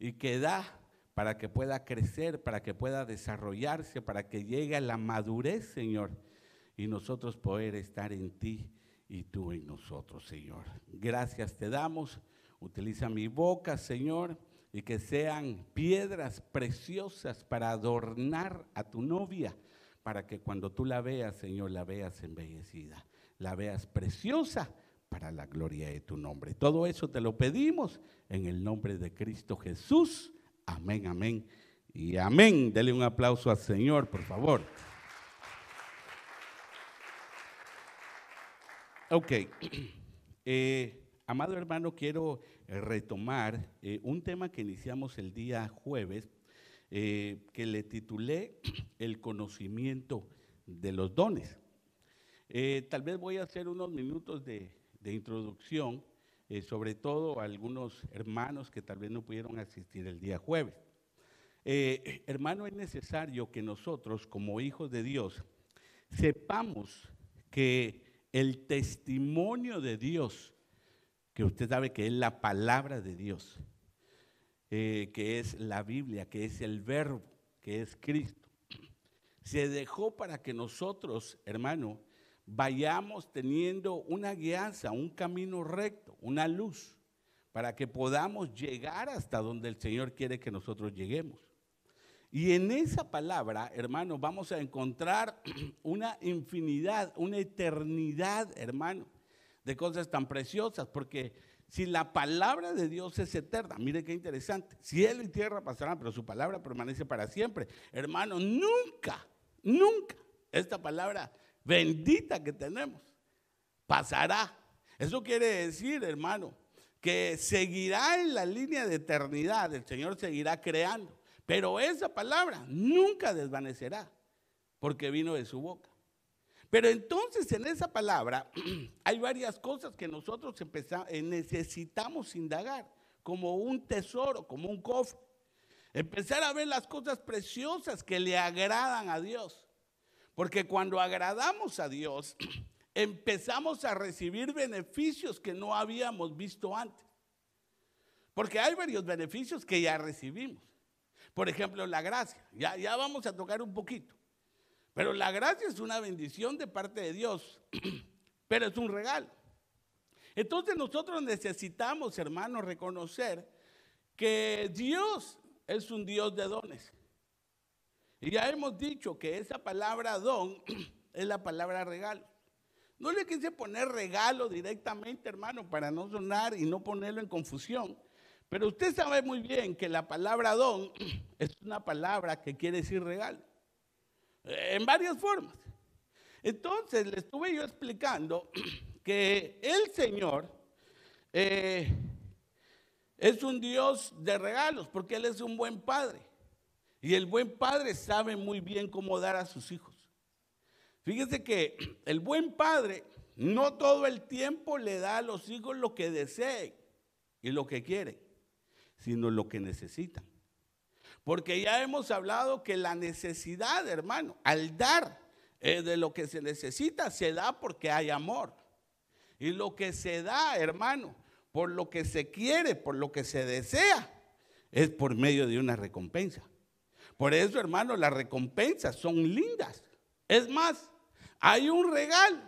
y que da para que pueda crecer, para que pueda desarrollarse, para que llegue a la madurez, Señor, y nosotros poder estar en ti y tú en nosotros, Señor. Gracias te damos. Utiliza mi boca, Señor, y que sean piedras preciosas para adornar a tu novia, para que cuando tú la veas, Señor, la veas embellecida, la veas preciosa para la gloria de tu nombre. Todo eso te lo pedimos en el nombre de Cristo Jesús. Amén, amén y amén. Dele un aplauso al Señor, por favor. Ok. Eh, amado hermano, quiero eh, retomar eh, un tema que iniciamos el día jueves, que le titulé El conocimiento de los dones. tal vez voy a hacer unos minutos de, de introducción, eh, sobre todo a algunos hermanos que tal vez no pudieron asistir el día jueves. Eh, hermano, es necesario que nosotros, como hijos de Dios, sepamos que el testimonio de Dios, que usted sabe que es la palabra de Dios, eh, que es la Biblia, que es el verbo, que es Cristo, se dejó para que nosotros, hermano, vayamos teniendo una guianza, un camino recto, una luz, para que podamos llegar hasta donde el Señor quiere que nosotros lleguemos. Y en esa palabra, hermano, vamos a encontrar una infinidad, una eternidad, hermano, de cosas tan preciosas, porque si la palabra de Dios es eterna, mire qué interesante, cielo y tierra pasarán, pero su palabra permanece para siempre. Hermano, nunca, nunca esta palabra bendita que tenemos. Pasará. Eso quiere decir, hermano, que seguirá en la línea de eternidad. El Señor seguirá creando. Pero esa palabra nunca desvanecerá porque vino de su boca. Pero entonces en esa palabra hay varias cosas que nosotros eh, necesitamos indagar, como un tesoro, como un cofre. Empezar a ver las cosas preciosas que le agradan a Dios. Porque cuando agradamos a Dios, empezamos a recibir beneficios que no habíamos visto antes. Porque hay varios beneficios que ya recibimos. Por ejemplo, la gracia. Ya, vamos a tocar un poquito. Pero la gracia es una bendición de parte de Dios, pero es un regalo. Entonces nosotros necesitamos, hermanos, reconocer que Dios es un Dios de dones. Y ya hemos dicho que esa palabra don es la palabra regalo. No le quise poner regalo directamente, hermano, para no sonar y no ponerlo en confusión. Pero usted sabe muy bien que la palabra don es una palabra que quiere decir regalo, eh, en varias formas. Entonces le estuve yo explicando que el Señor eh, es un Dios de regalos, porque Él es un buen padre. Y el buen padre sabe muy bien cómo dar a sus hijos. Fíjense que el buen padre no todo el tiempo le da a los hijos lo que deseen y lo que quieren, sino lo que necesitan. Porque ya hemos hablado que la necesidad, hermano, al dar eh, de lo que se necesita, se da porque hay amor. Y lo que se da, hermano, por lo que se quiere, por lo que se desea, es por medio de una recompensa. Por eso, hermano, las recompensas son lindas. Es más, hay un regalo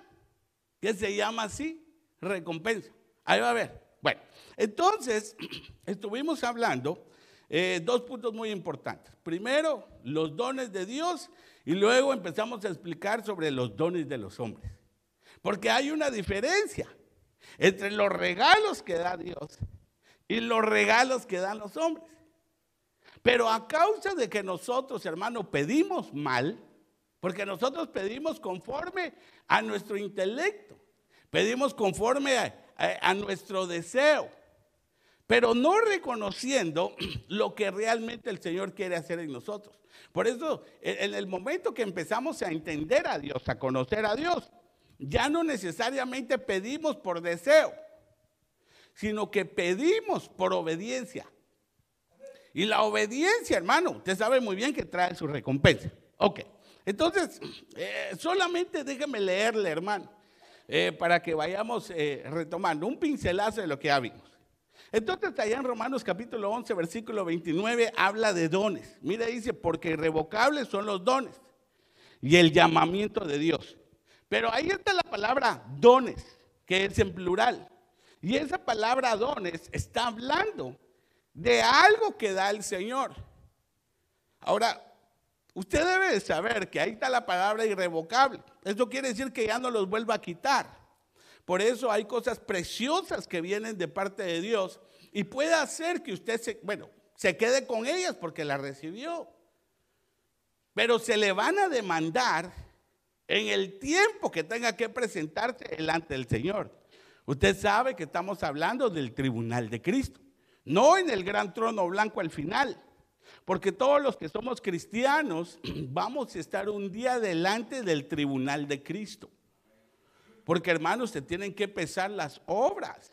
que se llama así, recompensa. Ahí va a ver. Bueno, entonces estuvimos hablando eh, dos puntos muy importantes. Primero, los dones de Dios y luego empezamos a explicar sobre los dones de los hombres. Porque hay una diferencia entre los regalos que da Dios y los regalos que dan los hombres. Pero a causa de que nosotros, hermanos, pedimos mal, porque nosotros pedimos conforme a nuestro intelecto, pedimos conforme a, a nuestro deseo, pero no reconociendo lo que realmente el Señor quiere hacer en nosotros. Por eso, e, en el momento que empezamos a entender a Dios, a conocer a Dios, ya no necesariamente pedimos por deseo, sino que pedimos por obediencia. Y la obediencia, hermano, usted sabe muy bien que trae su recompensa. Ok, entonces, eh, solamente déjeme leerle, hermano, eh, para que vayamos eh, retomando un pincelazo de lo que ya vimos. Entonces, allá en Romanos capítulo 11, versículo 29, habla de dones. Mira, dice, porque irrevocables son los dones y el llamamiento de Dios. Pero ahí está la palabra dones, que es en plural. Y esa palabra dones está hablando de algo que da el Señor. Ahora, usted debe saber que ahí está la palabra irrevocable. Esto quiere decir que ya no los vuelva a quitar. Por eso hay cosas preciosas que vienen de parte de Dios y puede hacer que usted bueno, se quede con ellas porque las recibió. Pero se le van a demandar en el tiempo que tenga que presentarse delante del Señor. Usted sabe que estamos hablando del tribunal de Cristo. No en el gran trono blanco al final. Porque todos los que somos cristianos vamos a estar un día delante del tribunal de Cristo. Porque hermanos, se tienen que pesar las obras,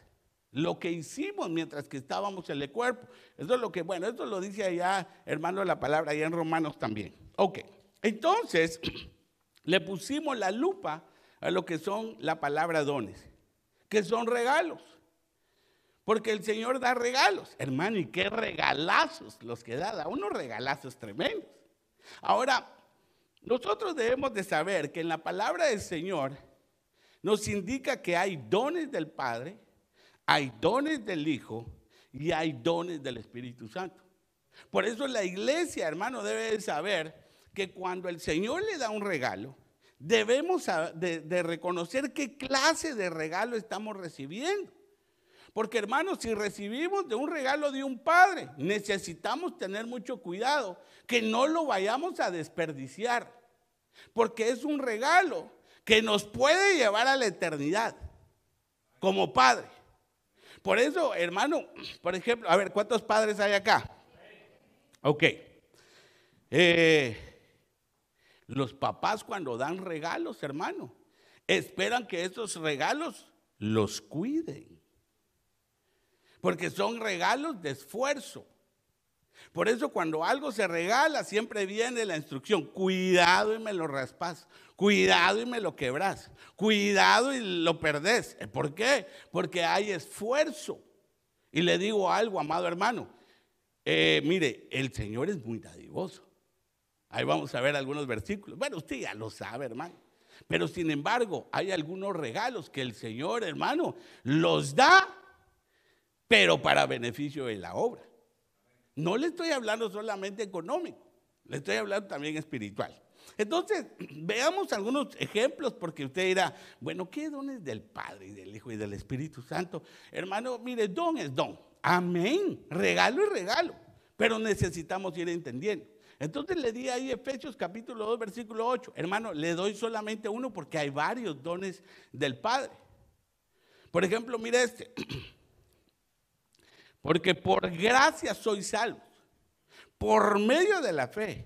lo que hicimos mientras que estábamos en el cuerpo. Eso es lo que, bueno, esto lo dice allá, hermano, la palabra allá en Romanos también. Ok, entonces le pusimos la lupa a lo que son la palabra dones, que son regalos. Porque el Señor da regalos, hermano, y qué regalazos los que da, da unos regalazos tremendos. Ahora, nosotros debemos de saber que en la palabra del Señor nos indica que hay dones del Padre, hay dones del Hijo y hay dones del Espíritu Santo. Por eso la iglesia, hermano, debe de saber que cuando el Señor le da un regalo, debemos de, de reconocer qué clase de regalo estamos recibiendo. Porque hermanos, si recibimos de un regalo de un padre, necesitamos tener mucho cuidado, que no lo vayamos a desperdiciar, porque es un regalo que nos puede llevar a la eternidad como padre. Por eso, hermano, por ejemplo, a ver, ¿cuántos padres hay acá? Ok. Eh, los papás cuando dan regalos, hermano, esperan que esos regalos los cuiden porque son regalos de esfuerzo. Por eso cuando algo se regala siempre viene la instrucción, cuidado y me lo raspas, cuidado y me lo quebras, cuidado y lo perdés. Eh, ¿Por qué? Porque hay esfuerzo. Y le digo algo, amado hermano, eh, mire, el Señor es muy dadivoso. Ahí vamos a ver algunos versículos. Bueno, usted ya lo sabe, hermano. Pero sin embargo, hay algunos regalos que el Señor, hermano, los da pero para beneficio de la obra. No le estoy hablando solamente económico, le estoy hablando también espiritual. Entonces, veamos algunos ejemplos, porque usted dirá, bueno, ¿qué dones del Padre y del Hijo y del Espíritu Santo? Hermano, mire, don es don. Amén. Regalo y regalo. Pero necesitamos ir entendiendo. Entonces le di ahí Efesios capítulo 2, versículo 8. Hermano, le doy solamente uno porque hay varios dones del Padre. Por ejemplo, mire este. Porque por gracia sois salvos, por medio de la fe.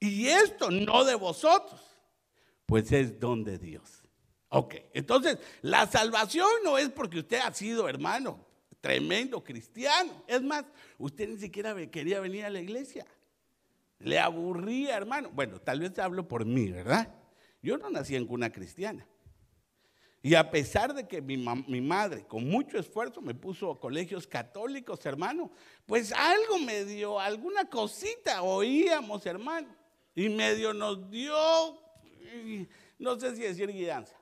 Y esto no de vosotros, pues es don de Dios. Ok, entonces la salvación no es porque usted ha sido hermano, tremendo cristiano. Es más, usted ni siquiera quería venir a la iglesia. Le aburría, hermano. Bueno, tal vez hablo por mí, ¿verdad? Yo no nací en cuna cristiana. Y a pesar de que mi, madre con mucho esfuerzo me puso a colegios católicos, hermano, pues algo me dio, alguna cosita oíamos, hermano. Y medio nos dio, no sé si decir guianza.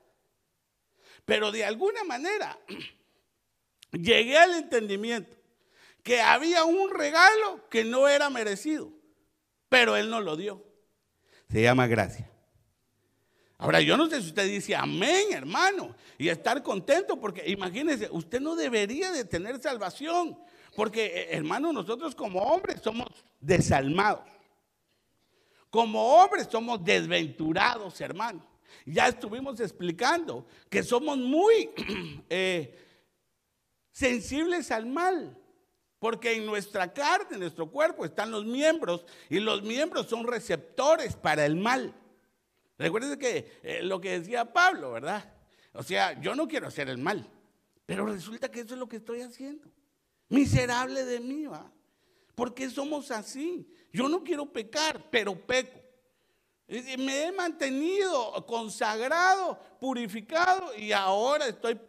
Pero de alguna manera llegué al entendimiento que había un regalo que no era merecido, pero Él no lo dio. Se llama gracia. Ahora, yo no sé si usted dice amén, hermano, y estar contento, porque imagínese, usted no debería de tener salvación, porque, eh, hermano, nosotros como hombres somos desalmados. Como hombres somos desventurados, hermano. Ya estuvimos explicando que somos muy eh, sensibles al mal, porque en nuestra carne, en nuestro cuerpo, están los miembros y los miembros son receptores para el mal. Recuerden que eh, lo que decía Pablo, ¿verdad? O sea, yo no quiero hacer el mal, pero resulta que eso es lo que estoy haciendo. Miserable de mí, ¿va? Porque somos así. Yo no quiero pecar, pero peco. Me he mantenido consagrado, purificado y ahora estoy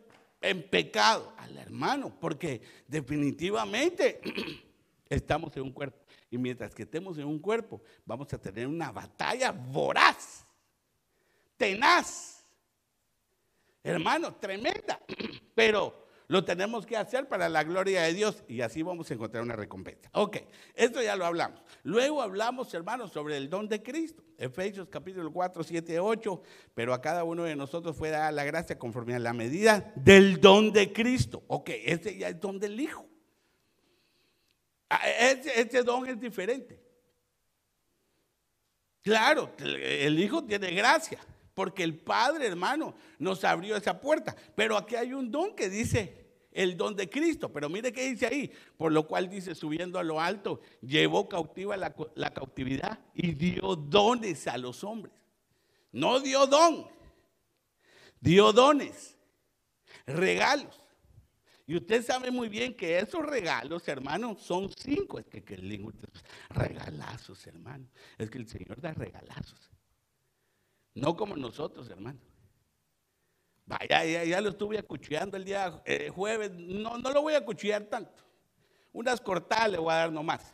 en pecado al hermano, porque definitivamente estamos en un cuerpo. Y mientras que estemos en un cuerpo, vamos a tener una batalla voraz tenaz, hermano, tremenda, pero lo tenemos que hacer para la gloria de Dios y así vamos a encontrar una recompensa. Ok, esto ya lo hablamos. Luego hablamos, hermanos, sobre el don de Cristo. Efesios capítulo 4, 7, 8. Pero a cada uno de nosotros fue dada la gracia conforme a la medida del don de Cristo. Ok, este ya es don del Hijo. Ah, este, este don es diferente. Claro, el Hijo tiene gracia porque el Padre, hermano, nos abrió esa puerta. Pero aquí hay un don que dice el don de Cristo. Pero mire qué dice ahí. Por lo cual dice, subiendo a lo alto, llevó cautiva la, cautividad y dio dones a los hombres. No dio don, dio dones, regalos. Y usted sabe muy bien que esos regalos, hermano, son cinco. Es que el lindo, regalazos, hermano. Es que el Señor da regalazos. No como nosotros, hermano. Vaya, ya, ya lo estuve acuchillando el día eh, jueves. No, no lo voy a acuchillar tanto. Unas cortadas le voy a dar nomás.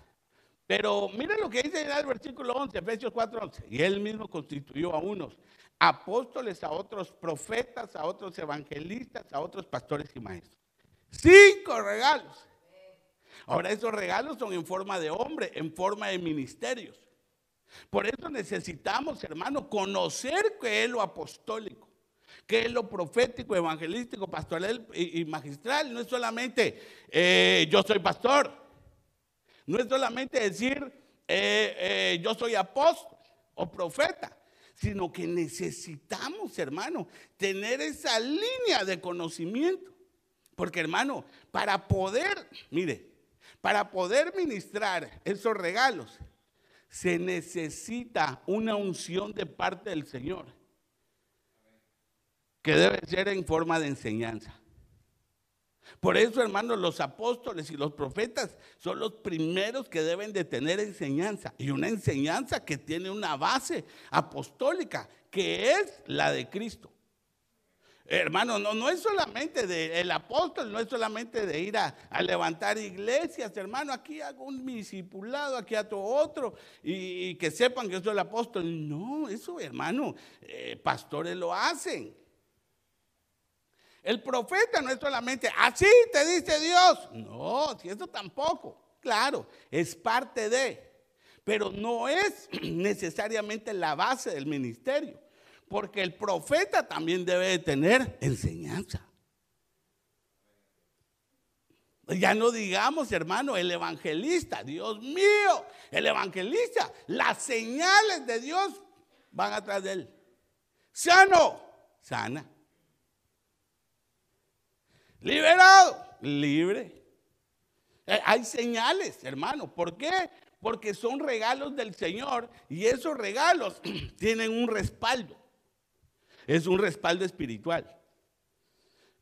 Pero mira lo que dice en el versículo 11, Efesios 4, Y él mismo constituyó a unos apóstoles, a otros profetas, a otros evangelistas, a otros pastores y maestros. Cinco regalos. Ahora esos regalos son en forma de hombre, en forma de ministerios. Por eso necesitamos, hermano, conocer qué es lo apostólico, qué es lo profético, evangelístico, pastoral y magistral. No es solamente eh, yo soy pastor, no es solamente decir eh, eh, yo soy apóstol o profeta, sino que necesitamos, hermano, tener esa línea de conocimiento. Porque, hermano, para poder, mire, para poder ministrar esos regalos, se necesita una unción de parte del Señor, que debe ser en forma de enseñanza. Por eso, hermanos, los apóstoles y los profetas son los primeros que deben de tener enseñanza. Y una enseñanza que tiene una base apostólica, que es la de Cristo. Hermano, no, no es solamente el apóstol, no es solamente de ir a, levantar iglesias, hermano, aquí hago un discipulado, aquí hago otro, y, que sepan que yo soy el apóstol. No, eso, hermano, eh, pastores lo hacen. El profeta no es solamente, así te dice Dios. No, si eso tampoco, claro, es parte de, pero no es necesariamente la base del ministerio. Porque el profeta también debe de tener enseñanza. Ya no digamos, hermano, el evangelista, Dios mío, el evangelista, las señales de Dios van atrás de él. Sano, sana. Liberado, libre. Eh, hay señales, hermano. ¿Por qué? Porque son regalos del Señor y esos regalos tienen un respaldo. Es un respaldo espiritual.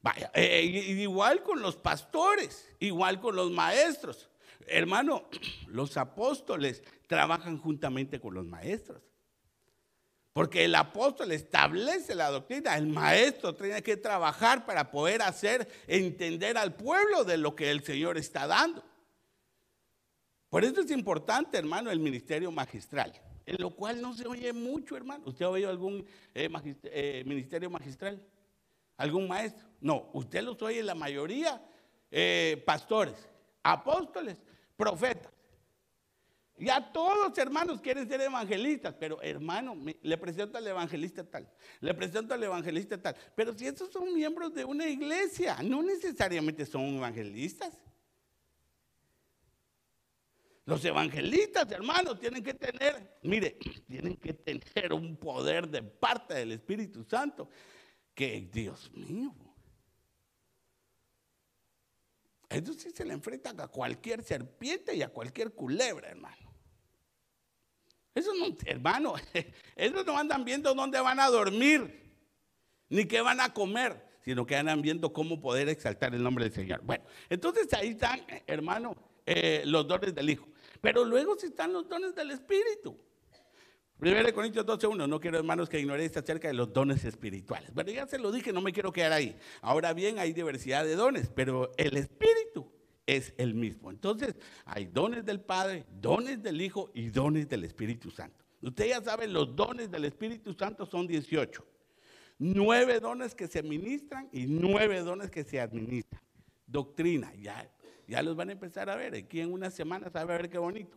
Vaya, eh, eh, igual con los pastores, igual con los maestros. Hermano, los apóstoles trabajan juntamente con los maestros. Porque el apóstol establece la doctrina, el maestro tiene que trabajar para poder hacer entender al pueblo de lo que el Señor está dando. Por eso es importante, hermano, el ministerio magistral en lo cual no se oye mucho, hermano. ¿Usted ha oído algún eh, eh, ministerio magistral? ¿Algún maestro? No, usted los oye la mayoría eh, pastores, apóstoles, profetas. Ya todos hermanos quieren ser evangelistas, pero hermano, le presento al evangelista tal, le presento al evangelista tal. Pero si esos son miembros de una iglesia, no necesariamente son evangelistas. Los evangelistas, hermanos, tienen que tener, mire, tienen que tener un poder de parte del Espíritu Santo. Que Dios mío. Ellos sí se le enfrentan a cualquier serpiente y a cualquier culebra, hermano. Eso no, hermano, ellos no andan viendo dónde van a dormir, ni qué van a comer, sino que andan viendo cómo poder exaltar el nombre del Señor. Bueno, entonces ahí están, hermano, eh, los dones del Hijo. Pero luego sí están los dones del Espíritu. Primero de Corintios 12.1, no quiero hermanos que ignoréis acerca de los dones espirituales. Bueno, ya se lo dije, no me quiero quedar ahí. Ahora bien, hay diversidad de dones, pero el Espíritu es el mismo. Entonces, hay dones del Padre, dones del Hijo y dones del Espíritu Santo. Ustedes ya saben, los dones del Espíritu Santo son 18. 9 dones que se administran y nueve dones que se administran. Doctrina, ya ya los van a empezar a ver. Aquí en unas semanas a ver qué bonito.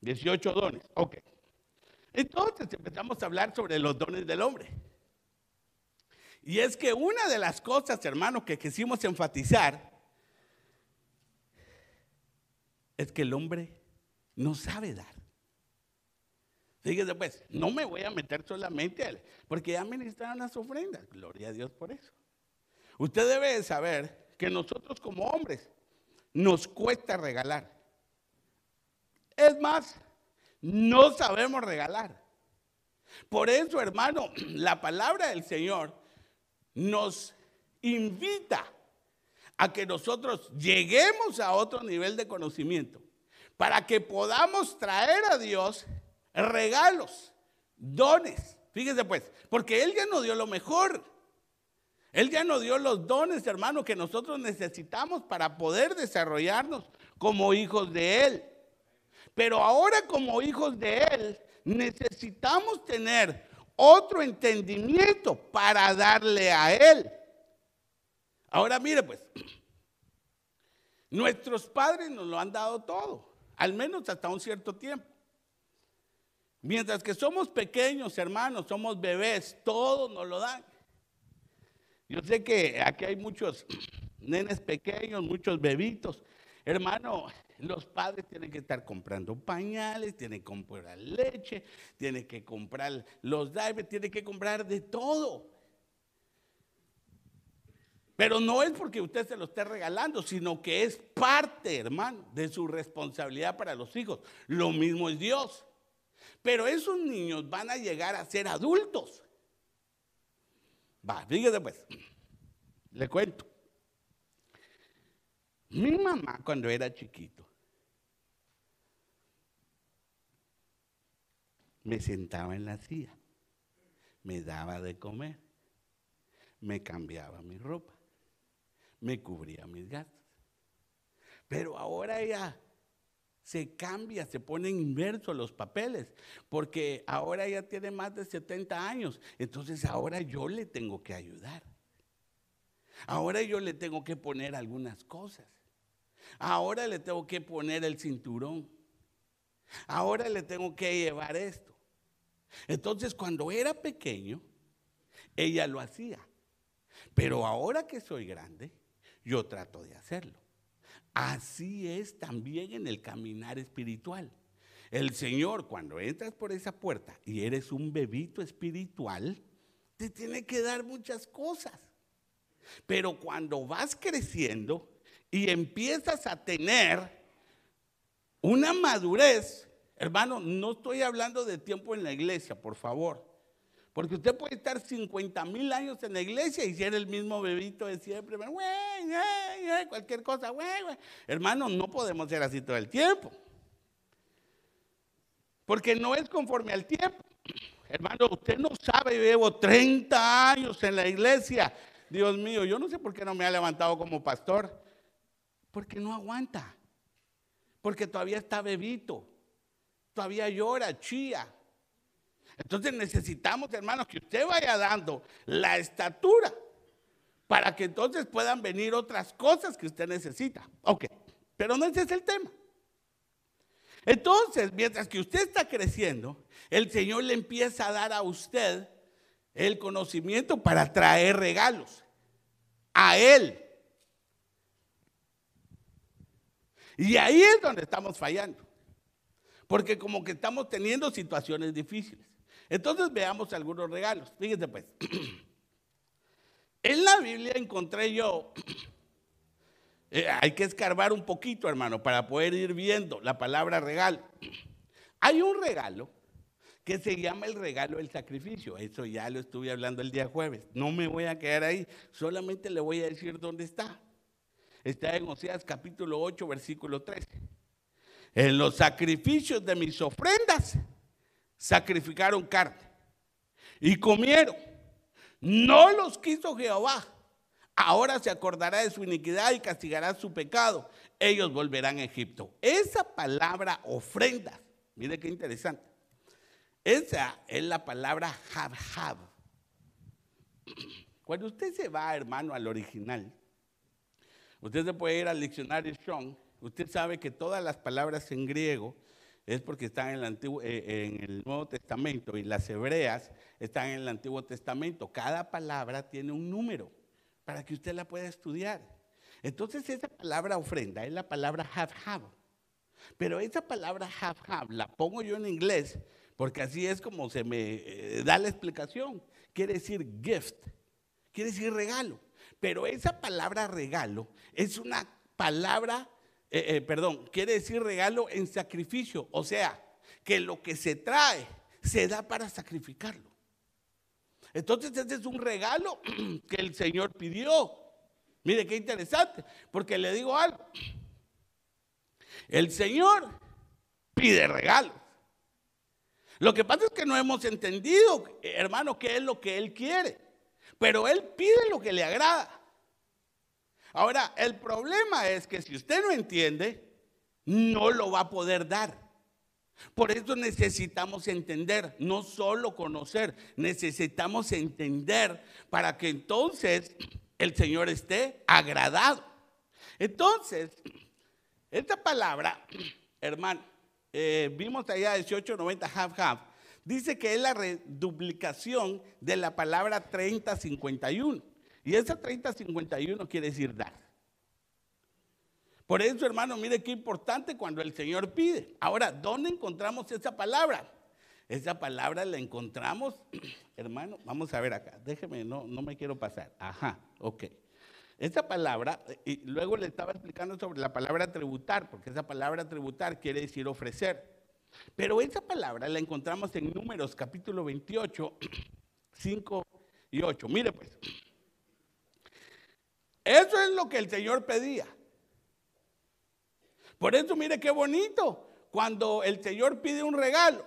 18 dones. Ok. Entonces empezamos a hablar sobre los dones del hombre. Y es que una de las cosas, hermano, que quisimos enfatizar es que el hombre no sabe dar. Fíjese pues, no me voy a meter solamente porque ya ministraron las ofrendas. Gloria a Dios por eso. Usted debe saber que nosotros como hombres nos cuesta regalar. Es más, no sabemos regalar. Por eso, hermano, la palabra del Señor nos invita a que nosotros lleguemos a otro nivel de conocimiento, para que podamos traer a Dios regalos, dones. Fíjese pues, porque Él ya nos dio lo mejor. Él ya nos dio los dones, hermano, que nosotros necesitamos para poder desarrollarnos como hijos de Él. Pero ahora como hijos de Él necesitamos tener otro entendimiento para darle a Él. Ahora mire pues, nuestros padres nos lo han dado todo, al menos hasta un cierto tiempo. Mientras que somos pequeños, hermanos, somos bebés, todo nos lo dan. Yo sé que aquí hay muchos nenes pequeños, muchos bebitos. Hermano, los padres tienen que estar comprando pañales, tienen que comprar leche, tienen que comprar los diapers, tienen que comprar de todo. Pero no es porque usted se lo esté regalando, sino que es parte, hermano, de su responsabilidad para los hijos. Lo mismo es Dios. Pero esos niños van a llegar a ser adultos fíjese pues, le cuento. Mi mamá cuando era chiquito me sentaba en la silla, me daba de comer, me cambiaba mi ropa, me cubría mis gastos. Pero ahora ya se cambia, se ponen inversos los papeles, porque ahora ella tiene más de 70 años, entonces ahora yo le tengo que ayudar. Ahora yo le tengo que poner algunas cosas. Ahora le tengo que poner el cinturón. Ahora le tengo que llevar esto. Entonces cuando era pequeño, ella lo hacía. Pero ahora que soy grande, yo trato de hacerlo. Así es también en el caminar espiritual. El Señor, cuando entras por esa puerta y eres un bebito espiritual, te tiene que dar muchas cosas. Pero cuando vas creciendo y empiezas a tener una madurez, hermano, no estoy hablando de tiempo en la iglesia, por favor. Porque usted puede estar 50 mil años en la iglesia y ser el mismo bebito de siempre, cualquier cosa, güey, Hermano, no podemos ser así todo el tiempo. Porque no es conforme al tiempo. Hermano, usted no sabe, llevo 30 años en la iglesia. Dios mío, yo no sé por qué no me ha levantado como pastor. Porque no aguanta. Porque todavía está bebito. Todavía llora, chía. Entonces necesitamos, hermanos, que usted vaya dando la estatura para que entonces puedan venir otras cosas que usted necesita. Ok, pero no ese es el tema. Entonces, mientras que usted está creciendo, el Señor le empieza a dar a usted el conocimiento para traer regalos a Él. Y ahí es donde estamos fallando. Porque como que estamos teniendo situaciones difíciles. Entonces veamos algunos regalos. Fíjense pues. En la Biblia encontré yo, eh, hay que escarbar un poquito, hermano, para poder ir viendo la palabra regalo. Hay un regalo que se llama el regalo del sacrificio. Eso ya lo estuve hablando el día jueves. No me voy a quedar ahí, solamente le voy a decir dónde está. Está en Oseas capítulo 8, versículo 13. En los sacrificios de mis ofrendas sacrificaron carne y comieron. No los quiso Jehová. Ahora se acordará de su iniquidad y castigará su pecado. Ellos volverán a Egipto. Esa palabra ofrenda, mire qué interesante. Esa es la palabra habhab. Cuando usted se va, hermano, al original, usted se puede ir al diccionario Strong. Usted sabe que todas las palabras en griego es porque están eh, en el, Nuevo Testamento y las hebreas están en el Antiguo Testamento. Cada palabra tiene un número para que usted la pueda estudiar. Entonces esa palabra ofrenda es la palabra have have. Pero esa palabra have have la pongo yo en inglés porque así es como se me eh, da la explicación. Quiere decir gift, quiere decir regalo. Pero esa palabra regalo es una palabra eh, eh, perdón, quiere decir regalo en sacrificio, o sea, que lo que se trae se da para sacrificarlo. Entonces este es un regalo que el Señor pidió. Mire qué interesante, porque le digo algo. El Señor pide regalos. Lo que pasa es que no hemos entendido, hermano, qué es lo que Él quiere. Pero Él pide lo que le agrada. Ahora, el problema es que si usted no entiende, no lo va a poder dar. Por eso necesitamos entender, no solo conocer, necesitamos entender para que entonces el Señor esté agradado. Entonces, esta palabra, hermano, eh, vimos allá 1890 half half, dice que es la reduplicación de la palabra 3051. Y esa 3051 quiere decir dar. Por eso, hermano, mire qué importante cuando el Señor pide. Ahora, ¿dónde encontramos esa palabra? Esa palabra la encontramos, hermano, vamos a ver acá. Déjeme, no, no me quiero pasar. Ajá, ok. Esa palabra, y luego le estaba explicando sobre la palabra tributar, porque esa palabra tributar quiere decir ofrecer. Pero esa palabra la encontramos en Números capítulo 28, 5 y 8. Mire pues, eso es lo que el Señor pedía. Por eso mire qué bonito cuando el Señor pide un regalo.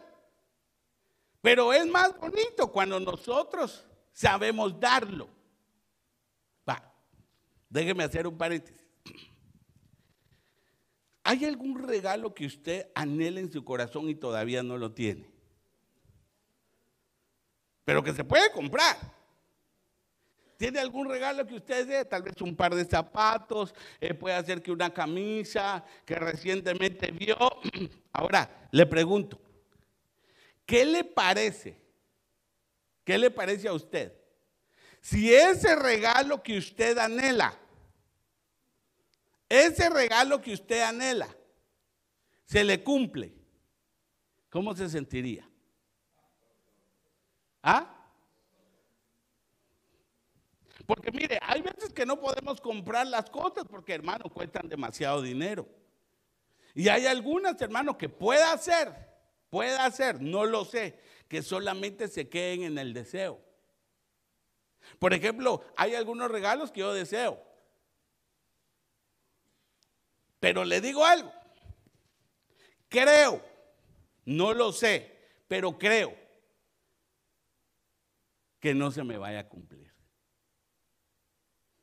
Pero es más bonito cuando nosotros sabemos darlo. Va, déjeme hacer un paréntesis. ¿Hay algún regalo que usted anhela en su corazón y todavía no lo tiene? Pero que se puede comprar. ¿Tiene algún regalo que usted dé? Tal vez un par de zapatos, eh, puede ser que una camisa que recientemente vio. Ahora, le pregunto, ¿qué le parece? ¿Qué le parece a usted? Si ese regalo que usted anhela, ese regalo que usted anhela, se le cumple, ¿cómo se sentiría? ¿Ah? Porque mire, hay veces que no podemos comprar las cosas porque, hermano, cuestan demasiado dinero. Y hay algunas, hermano, que pueda ser, pueda ser, no lo sé, que solamente se queden en el deseo. Por ejemplo, hay algunos regalos que yo deseo. Pero le digo algo. Creo, no lo sé, pero creo que no se me vaya a cumplir.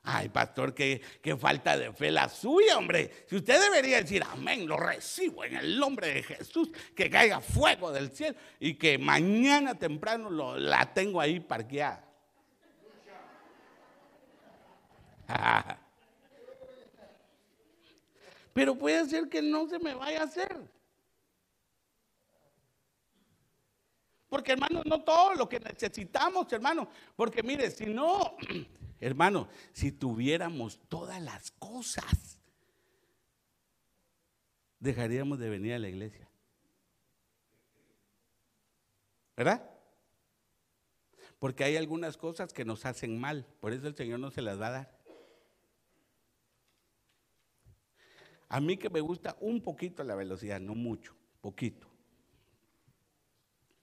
Ay, pastor, qué, falta de fe la suya, hombre. Si usted debería decir, amén, lo recibo en el nombre de Jesús, que caiga fuego del cielo y que mañana temprano la tengo ahí parqueada. Ah. Pero puede ser que no se me vaya a hacer. Porque hermano, no todo lo que necesitamos, hermano. Porque mire, si no... Hermano, si tuviéramos todas las cosas, dejaríamos de venir a la iglesia. ¿Verdad? Porque hay algunas cosas que nos hacen mal, por eso el Señor no se las va a dar. A mí que me gusta un poquito la velocidad, no mucho, poquito.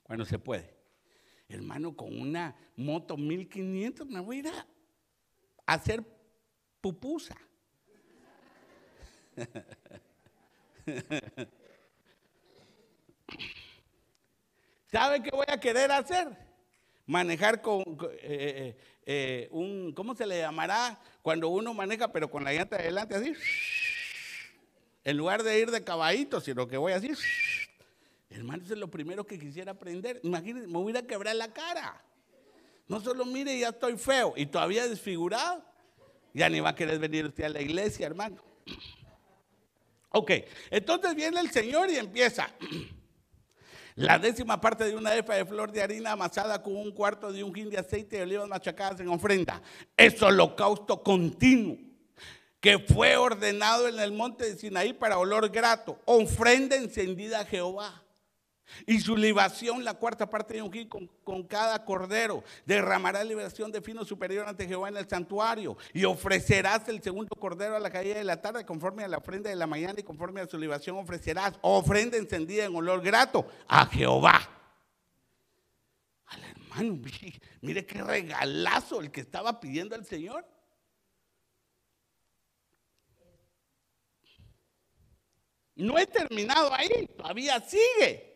Cuando se puede. Hermano, con una moto 1500 me voy a ir a hacer pupusa. ¿Sabe qué voy a querer hacer? Manejar con eh, eh, eh, un, ¿cómo se le llamará? Cuando uno maneja, pero con la llanta adelante así. En lugar de ir de caballito, sino que voy así. Hermano, eso es lo primero que quisiera aprender. Imagínense, me hubiera quebrado la cara. No solo mire, ya estoy feo y todavía desfigurado. Ya ni va a querer venir usted a la iglesia, hermano. Ok, entonces viene el Señor y empieza. La décima parte de una efa de flor de harina amasada con un cuarto de un gin de aceite de olivas machacadas en ofrenda. Es holocausto continuo que fue ordenado en el monte de Sinaí para olor grato. Ofrenda encendida a Jehová. Y su libación, la cuarta parte de un con, con cada cordero. Derramará libación de fino superior ante Jehová en el santuario. Y ofrecerás el segundo cordero a la caída de la tarde, conforme a la ofrenda de la mañana y conforme a su libación ofrecerás ofrenda encendida en olor grato a Jehová. Al hermano, mire qué regalazo el que estaba pidiendo al Señor. No he terminado ahí, todavía sigue.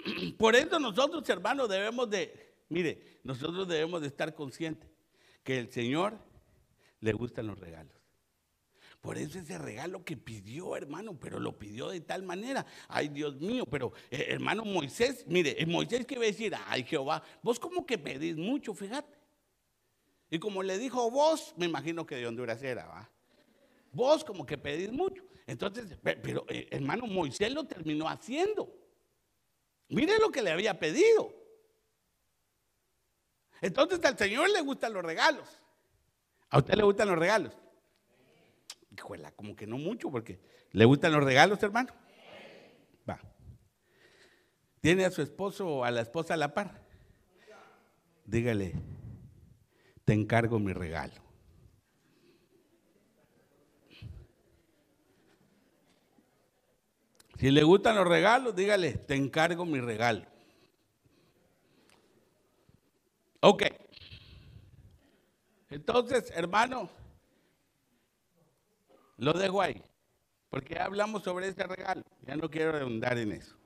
Por eso nosotros, hermanos, debemos de, mire, nosotros debemos de estar conscientes que el Señor le gustan los regalos. Por eso ese regalo que pidió, hermano, pero lo pidió de tal manera. Ay, Dios mío, pero eh, hermano Moisés, mire, Moisés que iba a decir, ay Jehová, vos como que pedís mucho, fíjate. Y como le dijo vos, me imagino que de Honduras era, ¿va? Vos como que pedís mucho. Entonces, pero eh, hermano Moisés lo terminó haciendo. Mire lo que le había pedido. Entonces al Señor le gustan los regalos. ¿A usted le gustan los regalos? Híjole, como que no mucho, porque ¿le gustan los regalos, hermano? Va. ¿Tiene a su esposo o a la esposa a la par? Dígale, te encargo mi regalo. Si le gustan los regalos, dígale, te encargo mi regalo. Ok. Entonces, hermano, lo dejo ahí, porque ya hablamos sobre ese regalo, ya no quiero redundar en eso.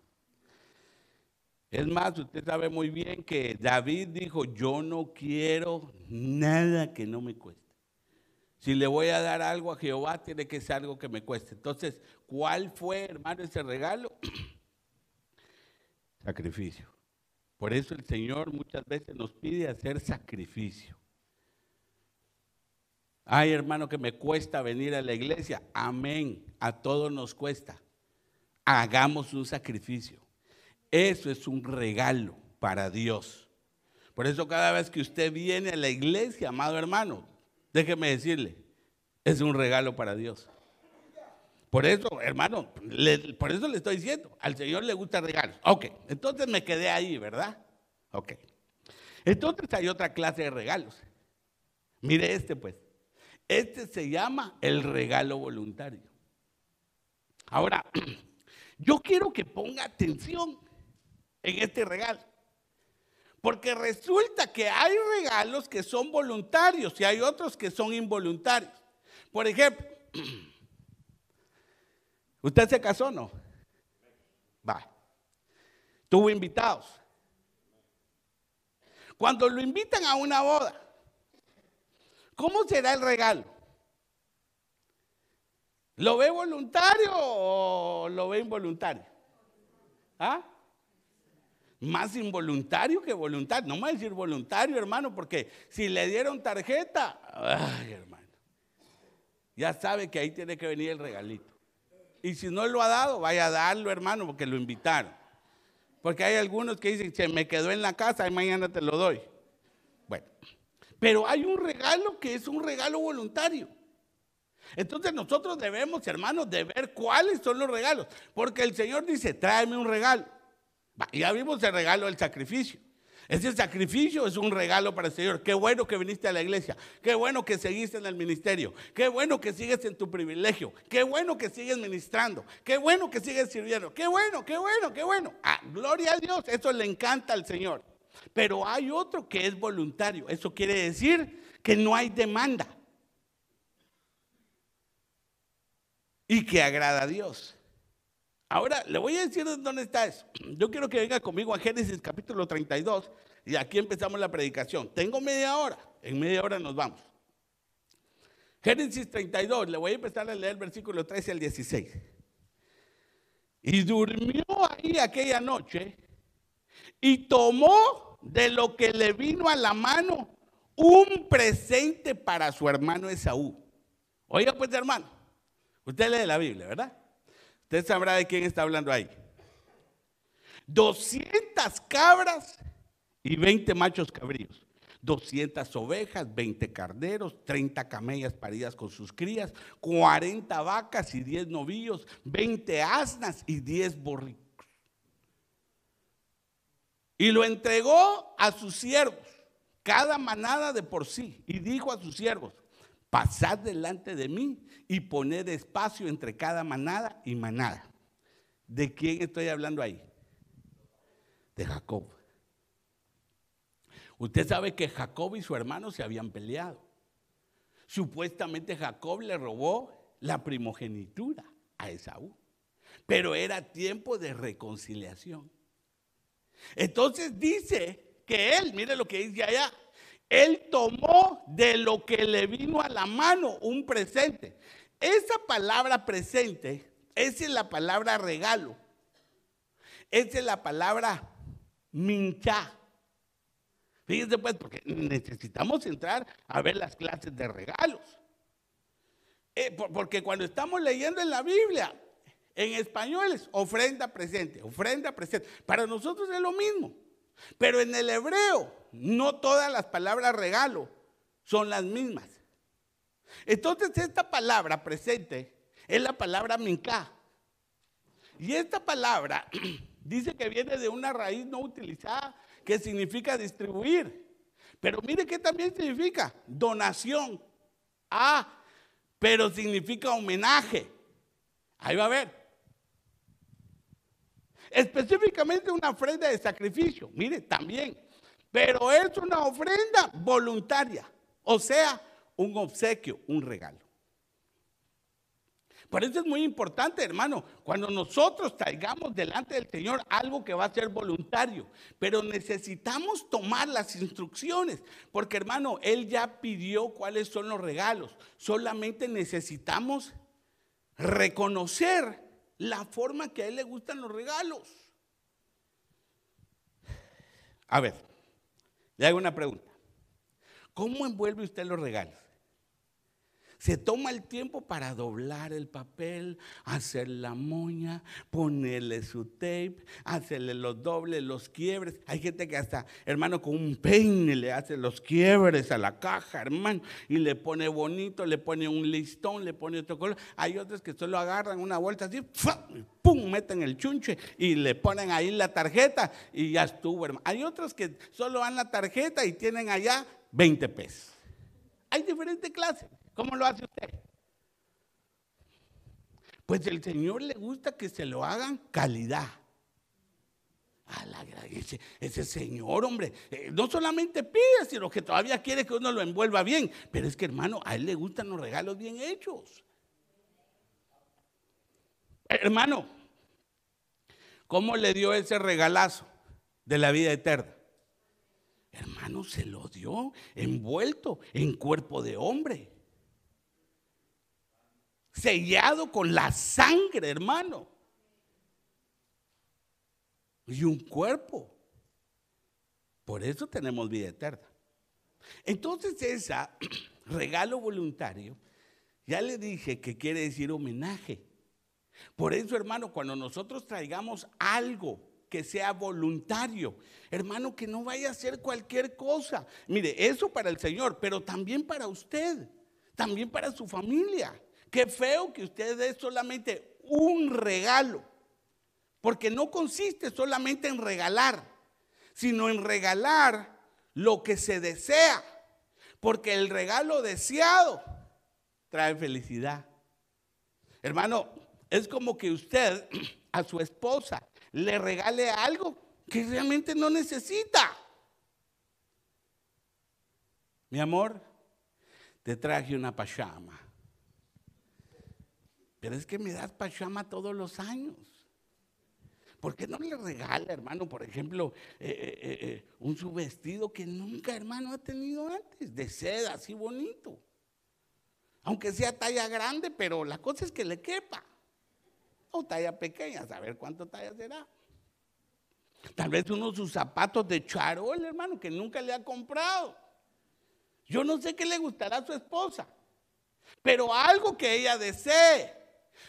Es más, usted sabe muy bien que David dijo, yo no quiero nada que no me cueste. Si le voy a dar algo a Jehová, tiene que ser algo que me cueste. Entonces, ¿Cuál fue, hermano, ese regalo? sacrificio. Por eso el Señor muchas veces nos pide hacer sacrificio. Ay, hermano, que me cuesta venir a la iglesia. Amén. A todos nos cuesta. Hagamos un sacrificio. Eso es un regalo para Dios. Por eso cada vez que usted viene a la iglesia, amado hermano, déjeme decirle, es un regalo para Dios. Por eso, hermano, por eso le estoy diciendo, al Señor le gusta regalos. Ok, entonces me quedé ahí, ¿verdad? Ok. Entonces hay otra clase de regalos. Mire este pues. Este se llama el regalo voluntario. Ahora, yo quiero que ponga atención en este regalo. Porque resulta que hay regalos que son voluntarios y hay otros que son involuntarios. Por ejemplo, ¿Usted se casó o no? Va. Tuvo invitados. Cuando lo invitan a una boda, ¿cómo será el regalo? ¿Lo ve voluntario o lo ve involuntario? ¿Ah? Más involuntario que voluntario. No me voy a decir voluntario, hermano, porque si le dieron tarjeta, ay, hermano, ya sabe que ahí tiene que venir el regalito. Y si no lo ha dado, vaya a darlo, hermano, porque lo invitaron. Porque hay algunos que dicen, se me quedó en la casa y mañana te lo doy. Bueno, pero hay un regalo que es un regalo voluntario. Entonces nosotros debemos, hermanos, de ver cuáles son los regalos. Porque el Señor dice, tráeme un regalo. Ya vimos el regalo del sacrificio. Ese sacrificio es un regalo para el Señor. Qué bueno que viniste a la iglesia. Qué bueno que seguiste en el ministerio. Qué bueno que sigues en tu privilegio. Qué bueno que sigues ministrando. Qué bueno que sigues sirviendo. Qué bueno, qué bueno, qué bueno. Ah, gloria a Dios. Eso le encanta al Señor. Pero hay otro que es voluntario. Eso quiere decir que no hay demanda. Y que agrada a Dios. Ahora le voy a decir dónde está eso. Yo quiero que venga conmigo a Génesis capítulo 32 y aquí empezamos la predicación. Tengo media hora, en media hora nos vamos. Génesis 32, le voy a empezar a leer el versículo 13 al 16. Y durmió ahí aquella noche y tomó de lo que le vino a la mano un presente para su hermano Esaú. Oiga pues hermano, usted lee la Biblia, ¿verdad? Usted sabrá de quién está hablando ahí. 200 cabras y 20 machos cabríos. 200 ovejas, 20 carneros, 30 camellas paridas con sus crías, 40 vacas y 10 novillos, 20 asnas y 10 borricos. Y lo entregó a sus siervos, cada manada de por sí, y dijo a sus siervos, pasad delante de mí y poned espacio entre cada manada y manada. ¿De quién estoy hablando ahí? De Jacob. Usted sabe que Jacob y su hermano se habían peleado. Supuestamente Jacob le robó la primogenitura a Esaú, pero era tiempo de reconciliación. Entonces dice que él, mire lo que dice allá, él tomó de lo que le vino a la mano un presente. Esa palabra presente, esa es la palabra regalo. Esa es la palabra mincha. Fíjense pues, porque necesitamos entrar a ver las clases de regalos. Eh, porque cuando estamos leyendo en la Biblia, en español es ofrenda presente, ofrenda presente. Para nosotros es lo mismo. Pero en el hebreo, no todas las palabras regalo son las mismas. Entonces esta palabra presente es la palabra minca, Y esta palabra dice que viene de una raíz no utilizada que significa distribuir. Pero mire que también significa donación. Ah, pero significa homenaje. Ahí va a ver. Específicamente una ofrenda de sacrificio. Mire, también pero es una ofrenda voluntaria, o sea, un obsequio, un regalo. Por eso es muy importante, hermano, cuando nosotros traigamos delante del Señor algo que va a ser voluntario, pero necesitamos tomar las instrucciones, porque hermano, Él ya pidió cuáles son los regalos, solamente necesitamos reconocer la forma que a Él le gustan los regalos. A ver, le hago una pregunta. ¿Cómo envuelve usted los regalos? Se toma el tiempo para doblar el papel, hacer la moña, ponerle su tape, hacerle los dobles, los quiebres. Hay gente que hasta, hermano, con un peine le hace los quiebres a la caja, hermano, y le pone bonito, le pone un listón, le pone otro color. Hay otros que solo agarran una vuelta así, pum, meten el chunche y le ponen ahí la tarjeta y ya estuvo, hermano. Hay otros que solo van la tarjeta y tienen allá 20 pesos. Hay diferentes clases. ¿Cómo lo hace usted? Pues el Señor le gusta que se lo hagan calidad. Al la ese, Señor, hombre, eh, no solamente pide, sino que todavía quiere que uno lo envuelva bien. Pero es que, hermano, a Él le gustan los regalos bien hechos. Hermano, ¿Cómo le dio ese regalazo de la vida eterna? Hermano, se lo dio envuelto en cuerpo de hombre. Sellado con la sangre, hermano. Y un cuerpo. Por eso tenemos vida eterna. Entonces, ese regalo voluntario, ya le dije que quiere decir homenaje. Por eso, hermano, cuando nosotros traigamos algo que sea voluntario, hermano, que no vaya a ser cualquier cosa. Mire, eso para el Señor, pero también para usted, también para su familia. Qué feo que usted dé solamente un regalo, porque no consiste solamente en regalar, sino en regalar lo que se desea, porque el regalo deseado trae felicidad. Hermano, es como que usted a su esposa le regale algo que realmente no necesita. Mi amor, te traje una pachama. Pero es que me das pachama todos los años. ¿Por qué no le regala, hermano, por ejemplo, eh, eh, eh, un subvestido que nunca, hermano, ha tenido antes, de seda, así bonito? Aunque sea talla grande, pero la cosa es que le quepa o talla pequeña, saber cuánto talla será. Tal vez uno de sus zapatos de charol, hermano, que nunca le ha comprado. Yo no sé qué le gustará a su esposa, pero algo que ella desee.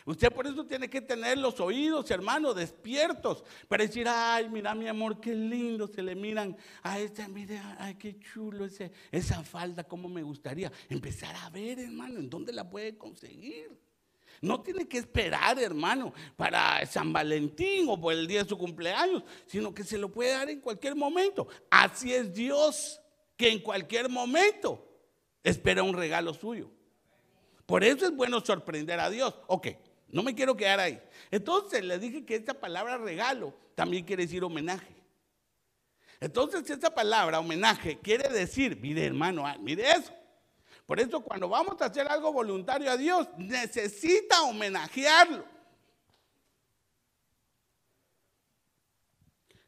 Usted por eso tiene que tener los oídos, hermano, despiertos, para decir, ay, mira mi amor, qué lindo se le miran a esta, mire, ay, qué chulo ese, esa falda, cómo me gustaría. Empezar a ver, hermano, en dónde la puede conseguir. No tiene que esperar, hermano, para San Valentín o por el día de su cumpleaños, sino que se lo puede dar en cualquier momento. Así es Dios, que en cualquier momento espera un regalo suyo. Por eso es bueno sorprender a Dios. Ok, no me quiero quedar ahí. Entonces le dije que esta palabra regalo también quiere decir homenaje. Entonces esta palabra homenaje quiere decir, mire hermano, ah, mire eso por eso cuando vamos a hacer algo voluntario a Dios, necesita homenajearlo.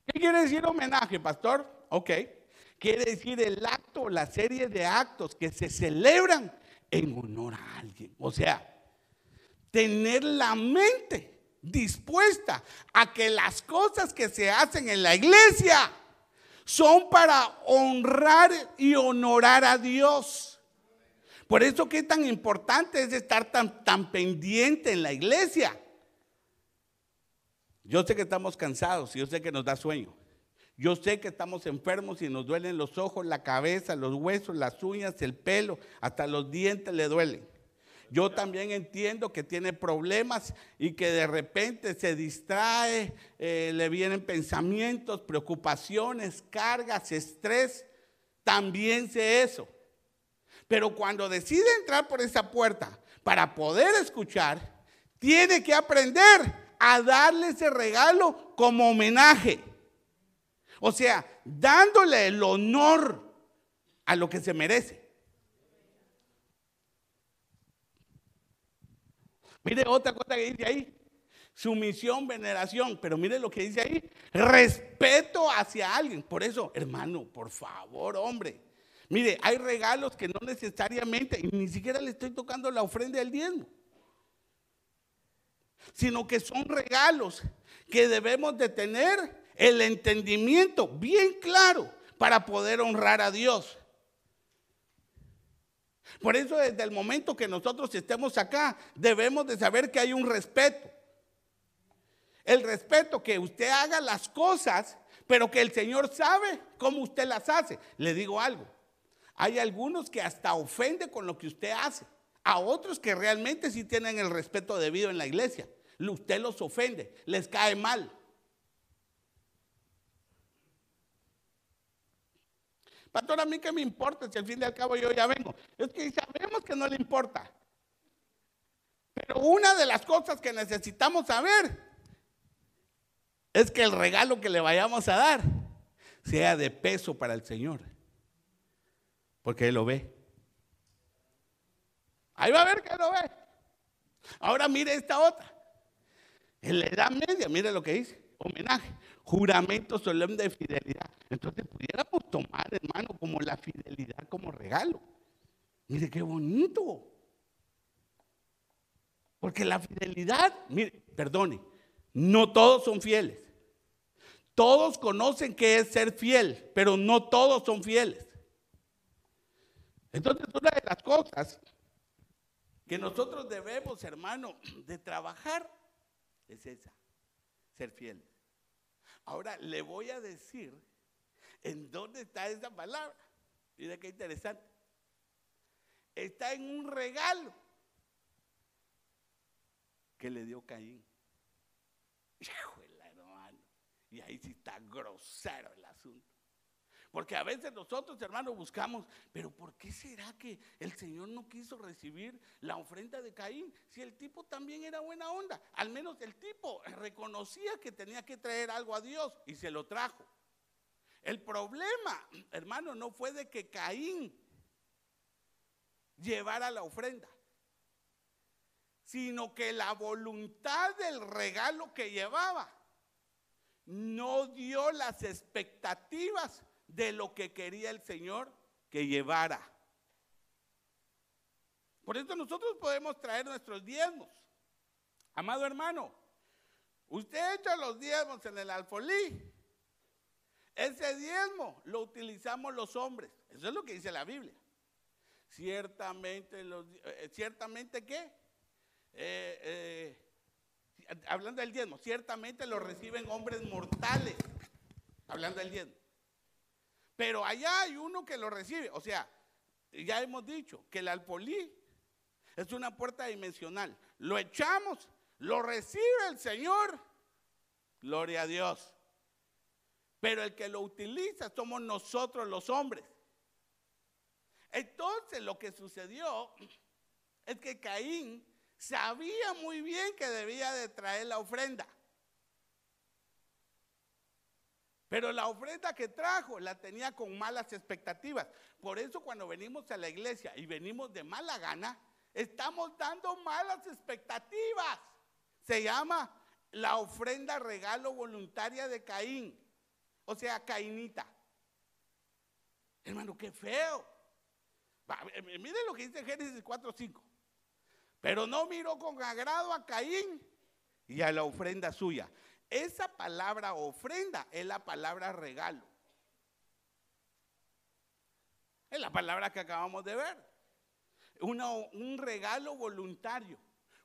¿Qué quiere decir homenaje, pastor? Ok. Quiere decir el acto, la serie de actos que se celebran en honor a alguien. O sea, tener la mente dispuesta a que las cosas que se hacen en la iglesia son para honrar y honorar a Dios. Por eso que es tan importante es estar tan, tan pendiente en la iglesia. Yo sé que estamos cansados y yo sé que nos da sueño. Yo sé que estamos enfermos y nos duelen los ojos, la cabeza, los huesos, las uñas, el pelo, hasta los dientes le duelen. Yo también entiendo que tiene problemas y que de repente se distrae, eh, le vienen pensamientos, preocupaciones, cargas, estrés. También sé eso. Pero cuando decide entrar por esa puerta para poder escuchar, tiene que aprender a darle ese regalo como homenaje. O sea, dándole el honor a lo que se merece. Mire otra cosa que dice ahí. Sumisión, veneración. Pero mire lo que dice ahí. Respeto hacia alguien. Por eso, hermano, por favor, hombre. Mire, hay regalos que no necesariamente, ni siquiera le estoy tocando la ofrenda del diezmo, sino que son regalos que debemos de tener el entendimiento bien claro para poder honrar a Dios. Por eso desde el momento que nosotros estemos acá, debemos de saber que hay un respeto. El respeto que usted haga las cosas, pero que el Señor sabe cómo usted las hace. Le digo algo, hay algunos que hasta ofende con lo que usted hace. A otros que realmente sí tienen el respeto debido en la iglesia. Usted los ofende, les cae mal. Pastor, a mí que me importa si al fin y al cabo yo ya vengo. Es que sabemos que no le importa. Pero una de las cosas que necesitamos saber es que el regalo que le vayamos a dar sea de peso para el Señor. Porque Él lo ve. Ahí va a ver que lo ve. Ahora mire esta otra. En la edad media, mire lo que dice. Homenaje. Juramento solemne de fidelidad. Entonces pudiéramos tomar, hermano, como la fidelidad como regalo. Mire qué bonito. Porque la fidelidad, mire, perdone, no todos son fieles. Todos conocen qué es ser fiel, pero no todos son fieles. Entonces, una de las cosas que nosotros debemos, hermano, de trabajar es esa, ser fiel. Ahora le voy a decir en dónde está esa palabra. Mira qué interesante. Está en un regalo que le dio Caín. hermano. Y ahí sí está grosero el asunto. Porque a veces nosotros, hermanos, buscamos, pero ¿por qué será que el Señor no quiso recibir la ofrenda de Caín? Si el tipo también era buena onda, al menos el tipo reconocía que tenía que traer algo a Dios y se lo trajo. El problema, hermano, no fue de que Caín llevara la ofrenda, sino que la voluntad del regalo que llevaba no dio las expectativas de lo que quería el Señor que llevara. Por eso nosotros podemos traer nuestros diezmos. Amado hermano, usted echa los diezmos en el alfolí. Ese diezmo lo utilizamos los hombres. Eso es lo que dice la Biblia. Ciertamente, los, eh, eh, ciertamente qué? Eh, hablando del diezmo, ciertamente lo reciben hombres mortales. Hablando del diezmo. Pero allá hay uno que lo recibe. O sea, ya hemos dicho que el alpolí es una puerta dimensional. Lo echamos, lo recibe el Señor. Gloria a Dios. Pero el que lo utiliza somos nosotros los hombres. Entonces lo que sucedió es que Caín sabía muy bien que debía de traer la ofrenda. Pero la ofrenda que trajo la tenía con malas expectativas. Por eso cuando venimos a la iglesia y venimos de mala gana, estamos dando malas expectativas. Se llama la ofrenda regalo voluntaria de Caín. O sea, Cainita. Hermano, qué feo. Eh, eh, Miren lo que dice Génesis 4:5. Pero no miró con agrado a Caín y a la ofrenda suya, esa palabra ofrenda es la palabra regalo. Es la palabra que acabamos de ver. un regalo voluntario.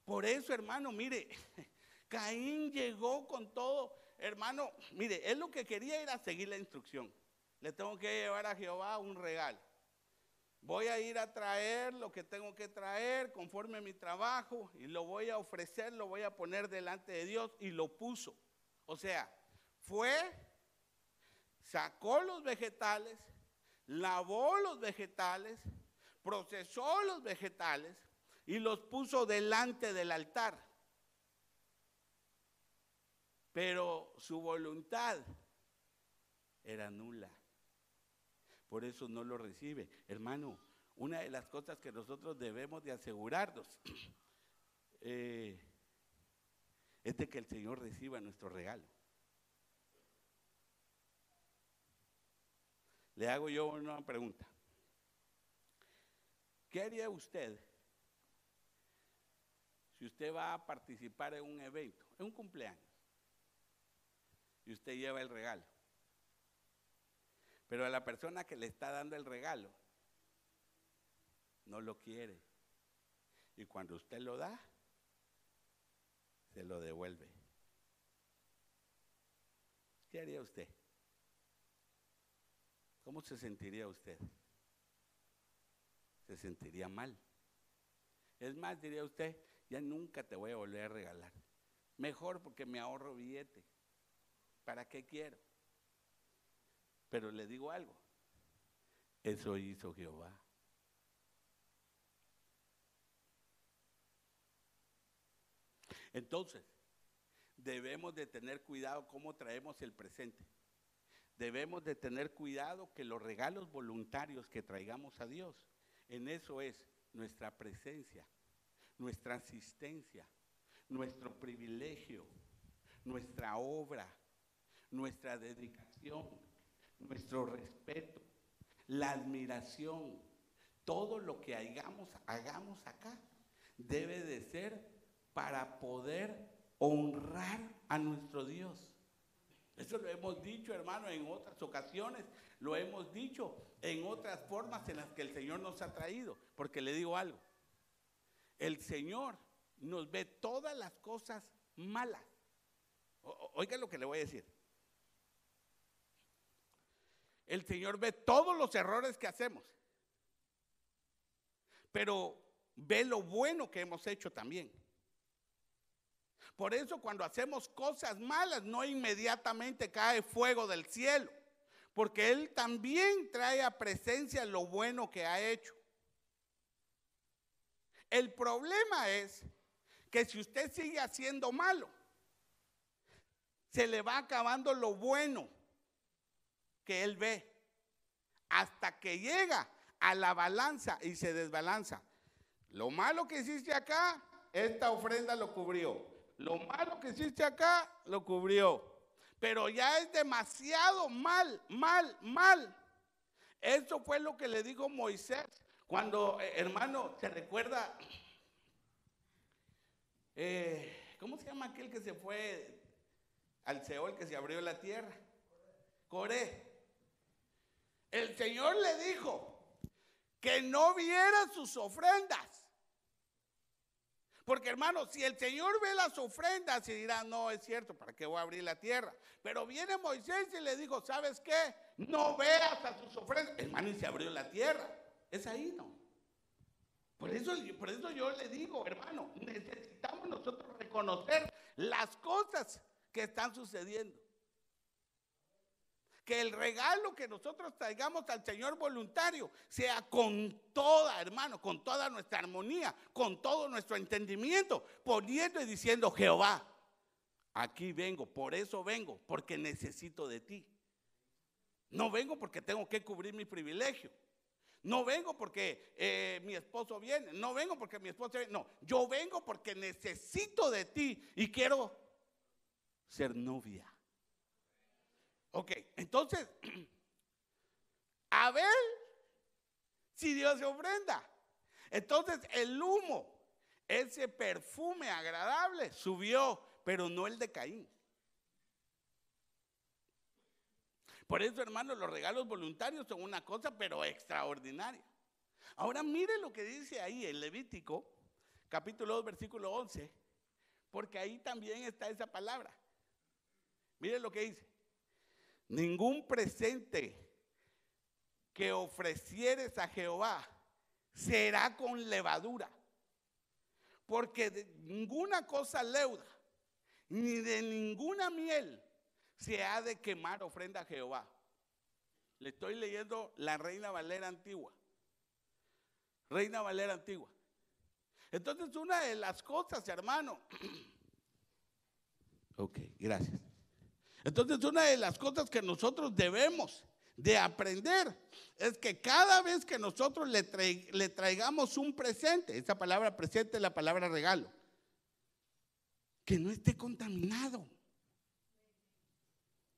Por eso, hermano, mire, Caín llegó con todo. Hermano, mire, él lo que quería era seguir la instrucción. Le tengo que llevar a Jehová un regalo. Voy a ir a traer lo que tengo que traer conforme a mi trabajo y lo voy a ofrecer, lo voy a poner delante de Dios y lo puso. O sea, fue, sacó los vegetales, lavó los vegetales, procesó los vegetales y los puso delante del altar. Pero su voluntad era nula. Por eso no lo recibe. Hermano, una de las cosas que nosotros debemos de asegurarnos. Eh, es de que el Señor reciba nuestro regalo. Le hago yo una pregunta. ¿Qué haría usted si usted va a participar en un evento, en un cumpleaños, y usted lleva el regalo? Pero a la persona que le está dando el regalo no lo quiere. Y cuando usted lo da, se lo devuelve. ¿Qué haría usted? ¿Cómo se sentiría usted? Se sentiría mal. Es más, diría usted, ya nunca te voy a volver a regalar. Mejor porque me ahorro billete. ¿Para qué quiero? Pero le digo algo. Eso hizo Jehová. Entonces, debemos de tener cuidado cómo traemos el presente. Debemos de tener cuidado que los regalos voluntarios que traigamos a Dios, en eso es nuestra presencia, nuestra asistencia, nuestro privilegio, nuestra obra, nuestra dedicación, nuestro respeto, la admiración, todo lo que hagamos, hagamos acá, debe de ser para poder honrar a nuestro Dios. Eso lo hemos dicho, hermano, en otras ocasiones, lo hemos dicho en otras formas en las que el Señor nos ha traído, porque le digo algo, el Señor nos ve todas las cosas malas. oiga lo que le voy a decir. El Señor ve todos los errores que hacemos, pero ve lo bueno que hemos hecho también. Por eso cuando hacemos cosas malas no inmediatamente cae fuego del cielo, porque Él también trae a presencia lo bueno que ha hecho. El problema es que si usted sigue haciendo malo, se le va acabando lo bueno que Él ve, hasta que llega a la balanza y se desbalanza. Lo malo que hiciste acá, esta ofrenda lo cubrió. Lo malo que hiciste acá, lo cubrió. Pero ya es demasiado mal, mal, mal. Esto fue lo que le dijo Moisés cuando, eh, hermano, se recuerda, eh, ¿cómo se llama aquel que se fue al Seol, que se abrió la tierra? Coré. El Señor le dijo que no viera sus ofrendas. Porque hermano, si el Señor ve las ofrendas y dirá, no es cierto, ¿para qué voy a abrir la tierra? Pero viene Moisés y le dijo, ¿sabes qué? No veas a sus ofrendas. Hermano, y se abrió la tierra. Es ahí, ¿no? Por eso, por eso yo le digo, hermano, necesitamos nosotros reconocer las cosas que están sucediendo que el regalo que nosotros traigamos al Señor voluntario sea con toda, hermano, con toda nuestra armonía, con todo nuestro entendimiento, poniendo y diciendo, Jehová, aquí vengo, por eso vengo, porque necesito de ti. No vengo porque tengo que cubrir mi privilegio. No vengo porque eh, mi esposo viene. No vengo porque mi esposo viene. No, yo vengo porque necesito de ti y quiero ser novia. Ok, entonces, Abel si Dios se ofrenda. Entonces el humo, ese perfume agradable, subió, pero no el de Caín. Por eso, hermano, los regalos voluntarios son una cosa, pero extraordinaria. Ahora mire lo que dice ahí en Levítico, capítulo 2, versículo 11, porque ahí también está esa palabra. Mire lo que dice. Ningún presente que ofrecieres a Jehová será con levadura, porque de ninguna cosa leuda, ni de ninguna miel se ha de quemar ofrenda a Jehová. Le estoy leyendo la Reina Valera antigua. Reina Valera antigua. Entonces, una de las cosas, hermano. ok, gracias. Entonces, una de las cosas que nosotros debemos de aprender es que cada vez que nosotros le, le traigamos un presente, esa palabra presente es la palabra regalo, que no esté contaminado.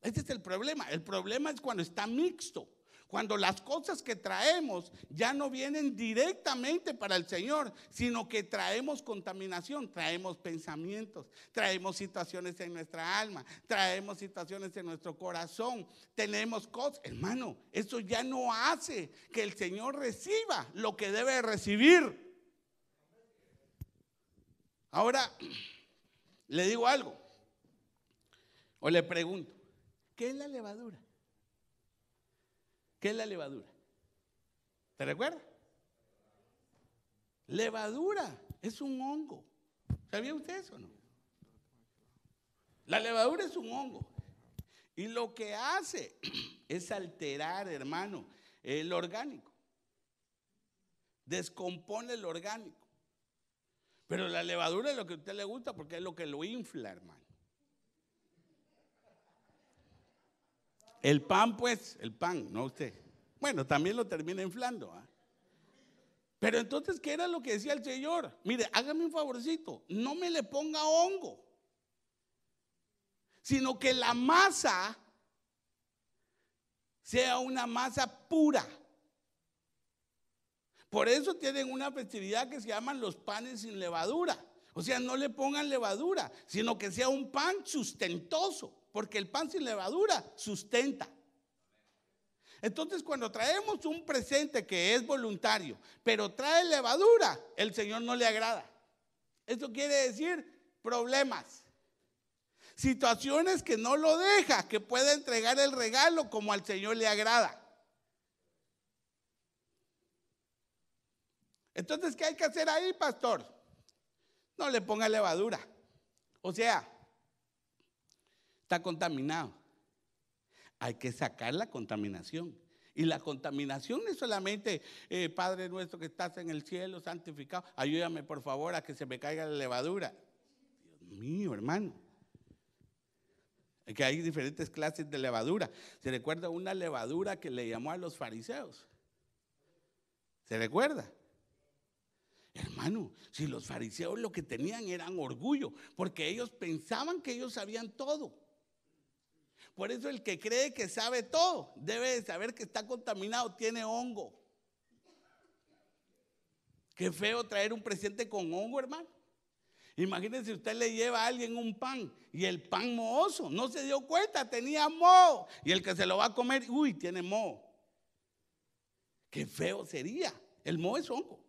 Ese es el problema. El problema es cuando está mixto. Cuando las cosas que traemos ya no vienen directamente para el Señor, sino que traemos contaminación, traemos pensamientos, traemos situaciones en nuestra alma, traemos situaciones en nuestro corazón, tenemos cosas. Hermano, eso ya no hace que el Señor reciba lo que debe recibir. Ahora, le digo algo, o le pregunto, ¿qué es la levadura? ¿Qué es la levadura? ¿Te recuerda? Levadura es un hongo. ¿Sabía usted eso o no? La levadura es un hongo. Y lo que hace es alterar, hermano, el orgánico. Descompone el orgánico. Pero la levadura es lo que a usted le gusta porque es lo que lo infla, hermano. El pan, pues, el pan, no usted. Bueno, también lo termina inflando. ¿ah? Pero entonces, ¿qué era lo que decía el Señor? Mire, hágame un favorcito, no me le ponga hongo, sino que la masa sea una masa pura. Por eso tienen una festividad que se llaman los panes sin levadura. O sea, no le pongan levadura, sino que sea un pan sustentoso, porque el pan sin levadura sustenta. Entonces, cuando traemos un presente que es voluntario, pero trae levadura, el Señor no le agrada. Esto quiere decir problemas, situaciones que no lo deja, que pueda entregar el regalo como al Señor le agrada. Entonces, ¿qué hay que hacer ahí, pastor? no le ponga levadura. O sea, está contaminado. Hay que sacar la contaminación. Y la contaminación no es solamente, eh, Padre nuestro que estás en el cielo, santificado, ayúdame por favor a que se me caiga la levadura. Dios mío, hermano. Que hay diferentes clases de levadura. ¿Se recuerda una levadura que le llamó a los fariseos? ¿Se recuerda? Hermano, si los fariseos lo que tenían eran orgullo, porque ellos pensaban que ellos sabían todo. Por eso el que cree que sabe todo debe de saber que está contaminado, tiene hongo. Qué feo traer un presente con hongo, hermano. Imagínense, usted le lleva a alguien un pan y el pan mohoso, no se dio cuenta, tenía moho. Y el que se lo va a comer, uy, tiene moho. Qué feo sería. El moho es hongo.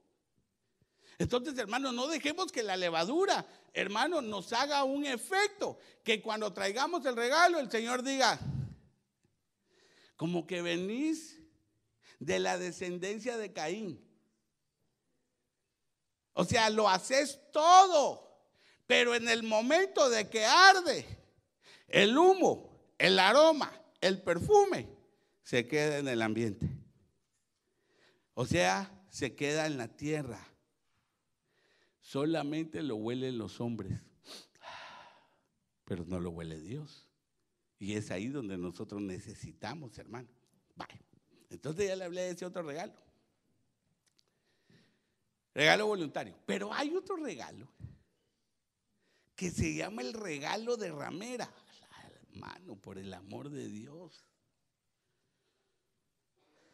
Entonces, hermano, no dejemos que la levadura, hermano, nos haga un efecto. Que cuando traigamos el regalo, el Señor diga, como que venís de la descendencia de Caín. O sea, lo haces todo, pero en el momento de que arde, el humo, el aroma, el perfume, se queda en el ambiente. O sea, se queda en la tierra solamente lo huelen los hombres, pero no lo huele Dios. Y es ahí donde nosotros necesitamos, hermano. Vale. Entonces ya le hablé de ese otro regalo. Regalo voluntario. Pero hay otro regalo que se llama el regalo de ramera. Hermano, por el amor de Dios.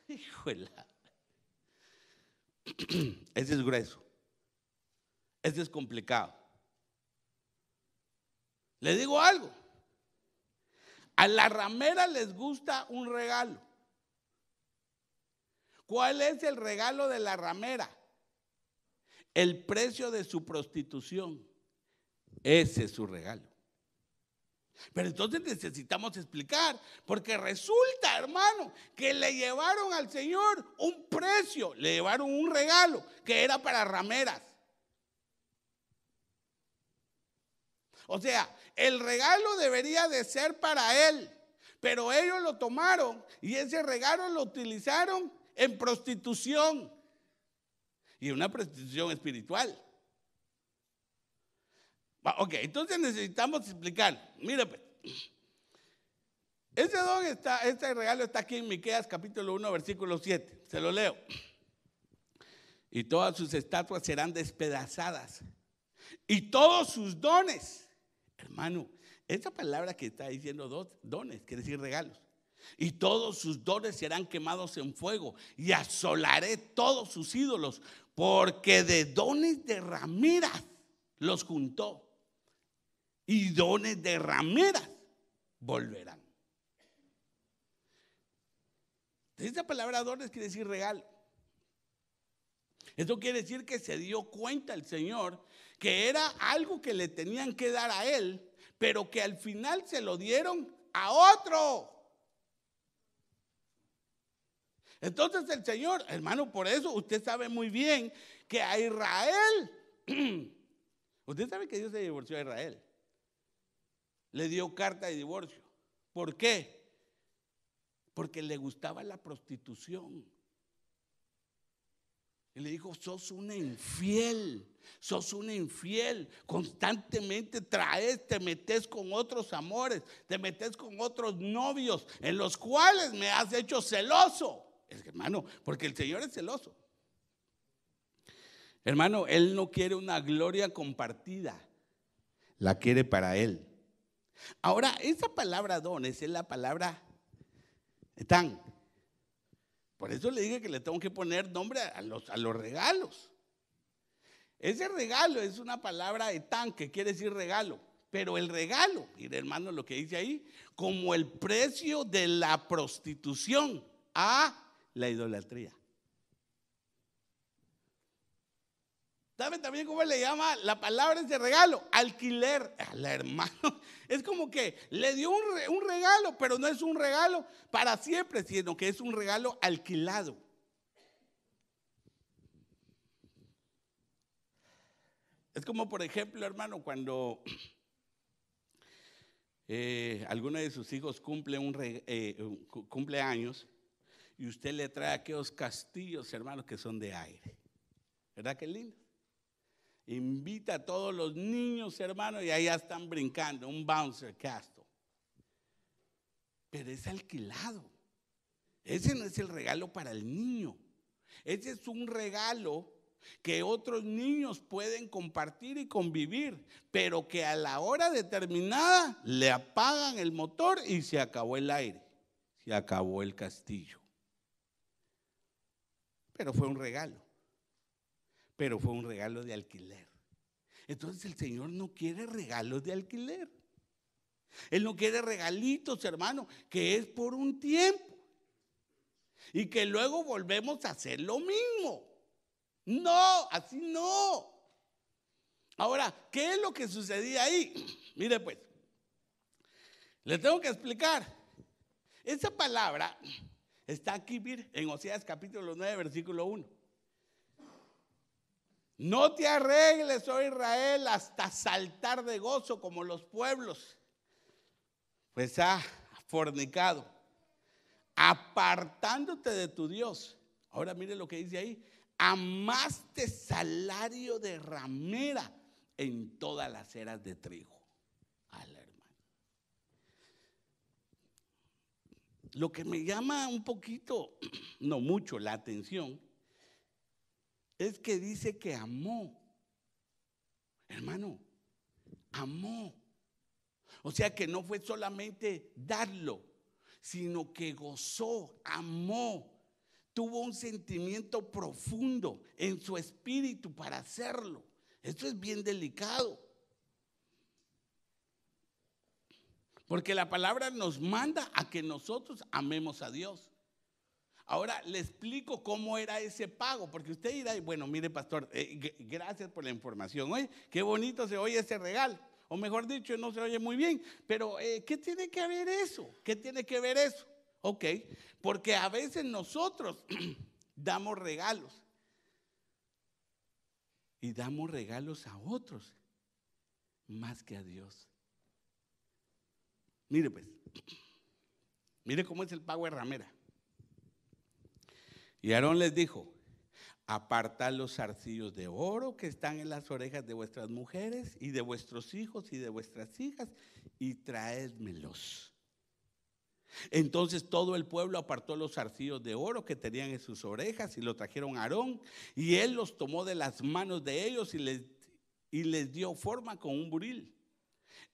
Híjole. Ese es grueso es complicado. Le digo algo. A la ramera les gusta un regalo. ¿Cuál es el regalo de la ramera? El precio de su prostitución. Ese es su regalo. Pero entonces necesitamos explicar, porque resulta, hermano, que le llevaron al Señor un precio, le llevaron un regalo que era para rameras. O sea, el regalo debería de ser para él, pero ellos lo tomaron y ese regalo lo utilizaron en prostitución. Y una prostitución espiritual. Ok, entonces necesitamos explicar. Mira, pues, ese don está, este regalo está aquí en Miqueas capítulo 1, versículo 7. Se lo leo. Y todas sus estatuas serán despedazadas. Y todos sus dones Hermano, esta palabra que está diciendo dones, quiere decir regalos. Y todos sus dones serán quemados en fuego y asolaré todos sus ídolos, porque de dones de rameras los juntó y dones de rameras volverán. Esta palabra dones quiere decir regalo. Eso quiere decir que se dio cuenta el Señor que era algo que le tenían que dar a él, pero que al final se lo dieron a otro. Entonces el Señor, hermano, por eso usted sabe muy bien que a Israel, usted sabe que Dios se divorció a Israel, le dio carta de divorcio. ¿Por qué? Porque le gustaba la prostitución. Y le dijo, sos un infiel. Sos un infiel, constantemente traes, te metes con otros amores, te metes con otros novios, en los cuales me has hecho celoso. hermano, porque el Señor es celoso. Hermano, Él no quiere una gloria compartida, la quiere para Él. Ahora, esa palabra don es la palabra tan. Por eso le dije que le tengo que poner nombre a los regalos. Ese regalo es una palabra de tanque, quiere decir regalo. Pero el regalo, mire hermano lo que dice ahí, como el precio de la prostitución a la idolatría. Dame también cómo le llama la palabra ese regalo? Alquiler. A la hermano. Es como que le dio un regalo, pero no es un regalo para siempre, sino que es un regalo alquilado. Es como, por ejemplo, hermano, cuando eh, alguno de sus hijos cumple, un eh, años y usted le trae aquellos castillos, hermano, que son de aire. ¿Verdad que lindo? Invita a todos los niños, hermano, y allá están brincando, un bouncer castle. Pero es alquilado. Ese no es el regalo para el niño. Ese es un regalo que otros niños pueden compartir y convivir, pero que a la hora determinada le apagan el motor y se acabó el aire, se acabó el castillo. Pero fue un regalo, pero fue un regalo de alquiler. Entonces el Señor no quiere regalos de alquiler. Él no quiere regalitos, hermano, que es por un tiempo. Y que luego volvemos a hacer lo mismo. No, así no. Ahora, ¿qué es lo que sucedía ahí? Mire pues, le tengo que explicar. Esa palabra está aquí, en Oseas capítulo 9, versículo 1. No te arregles, oh Israel, hasta saltar de gozo como los pueblos, pues ha fornicado, apartándote de tu Dios. Ahora mire lo que dice ahí, amaste salario de ramera en todas las eras de trigo. Al hermano. Lo que me llama un poquito, no mucho, la atención es que dice que amó. Hermano, amó. O sea que no fue solamente darlo, sino que gozó, amó, tuvo un sentimiento profundo en su espíritu para hacerlo. Esto es bien delicado. Porque la palabra nos manda a que nosotros amemos a Dios. Ahora le explico cómo era ese pago, porque usted dirá, bueno, mire pastor, eh, gracias por la información. Oye, qué bonito se oye ese regalo. O mejor dicho, no se oye muy bien. Pero, eh, ¿qué tiene que ver eso? ¿Qué tiene que ver eso? ¿Ok? Porque a veces nosotros damos regalos y damos regalos a otros más que a Dios. Mire pues, mire cómo es el pago de ramera. Y Aarón les dijo, apartad los zarcillos de oro que están en las orejas de vuestras mujeres y de vuestros hijos y de vuestras hijas y traédmelos. Entonces todo el pueblo apartó los arcillos de oro que tenían en sus orejas y lo trajeron a Aarón y él los tomó de las manos de ellos y les, y les dio forma con un buril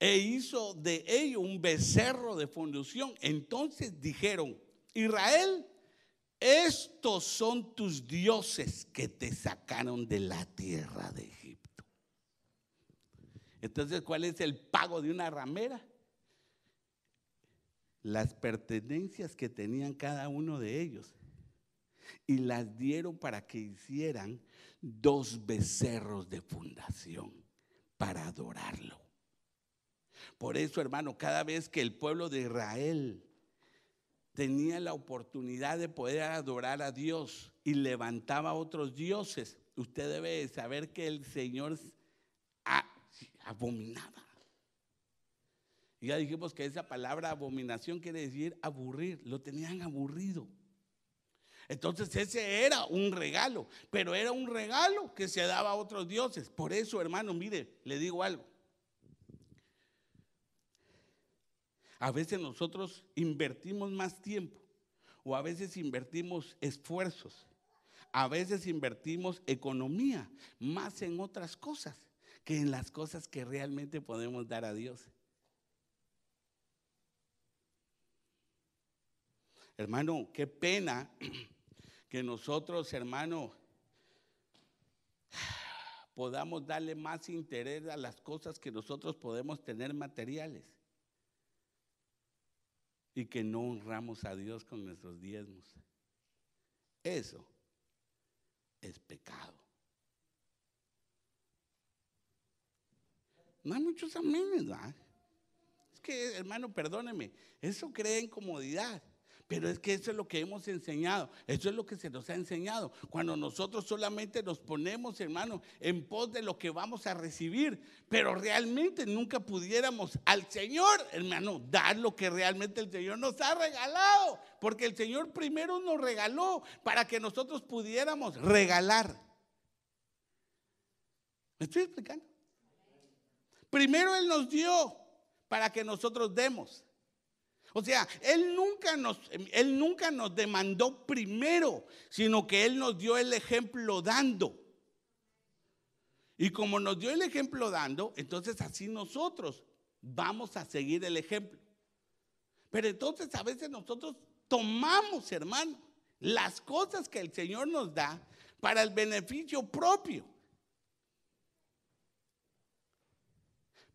e hizo de ello un becerro de fundición. Entonces dijeron, Israel, estos son tus dioses que te sacaron de la tierra de Egipto. Entonces, ¿cuál es el pago de una ramera? las pertenencias que tenían cada uno de ellos y las dieron para que hicieran dos becerros de fundación para adorarlo. Por eso, hermano, cada vez que el pueblo de Israel tenía la oportunidad de poder adorar a Dios y levantaba a otros dioses, usted debe saber que el Señor abominaba y ya dijimos que esa palabra abominación quiere decir aburrir, lo tenían aburrido. Entonces ese era un regalo, pero era un regalo que se daba a otros dioses. Por eso, hermano, mire, le digo algo. A veces nosotros invertimos más tiempo o a veces invertimos esfuerzos, a veces invertimos economía más en otras cosas que en las cosas que realmente podemos dar a Dios. Hermano, qué pena que nosotros, hermano, podamos darle más interés a las cosas que nosotros podemos tener materiales y que no honramos a Dios con nuestros diezmos. Eso es pecado. No hay muchos aménes, ¿verdad? Es que, hermano, perdóneme, eso crea incomodidad. Pero es que eso es lo que hemos enseñado, eso es lo que se nos ha enseñado. Cuando nosotros solamente nos ponemos, hermano, en pos de lo que vamos a recibir, pero realmente nunca pudiéramos al Señor, hermano, dar lo que realmente el Señor nos ha regalado, porque el Señor primero nos regaló para que nosotros pudiéramos regalar. ¿Me estoy explicando? Primero Él nos dio para que nosotros demos. O sea, él nunca, nos, él nunca nos demandó primero, sino que Él nos dio el ejemplo dando. Y como nos dio el ejemplo dando, entonces así nosotros vamos a seguir el ejemplo. Pero entonces a veces nosotros tomamos, hermano, las cosas que el Señor nos da para el beneficio propio.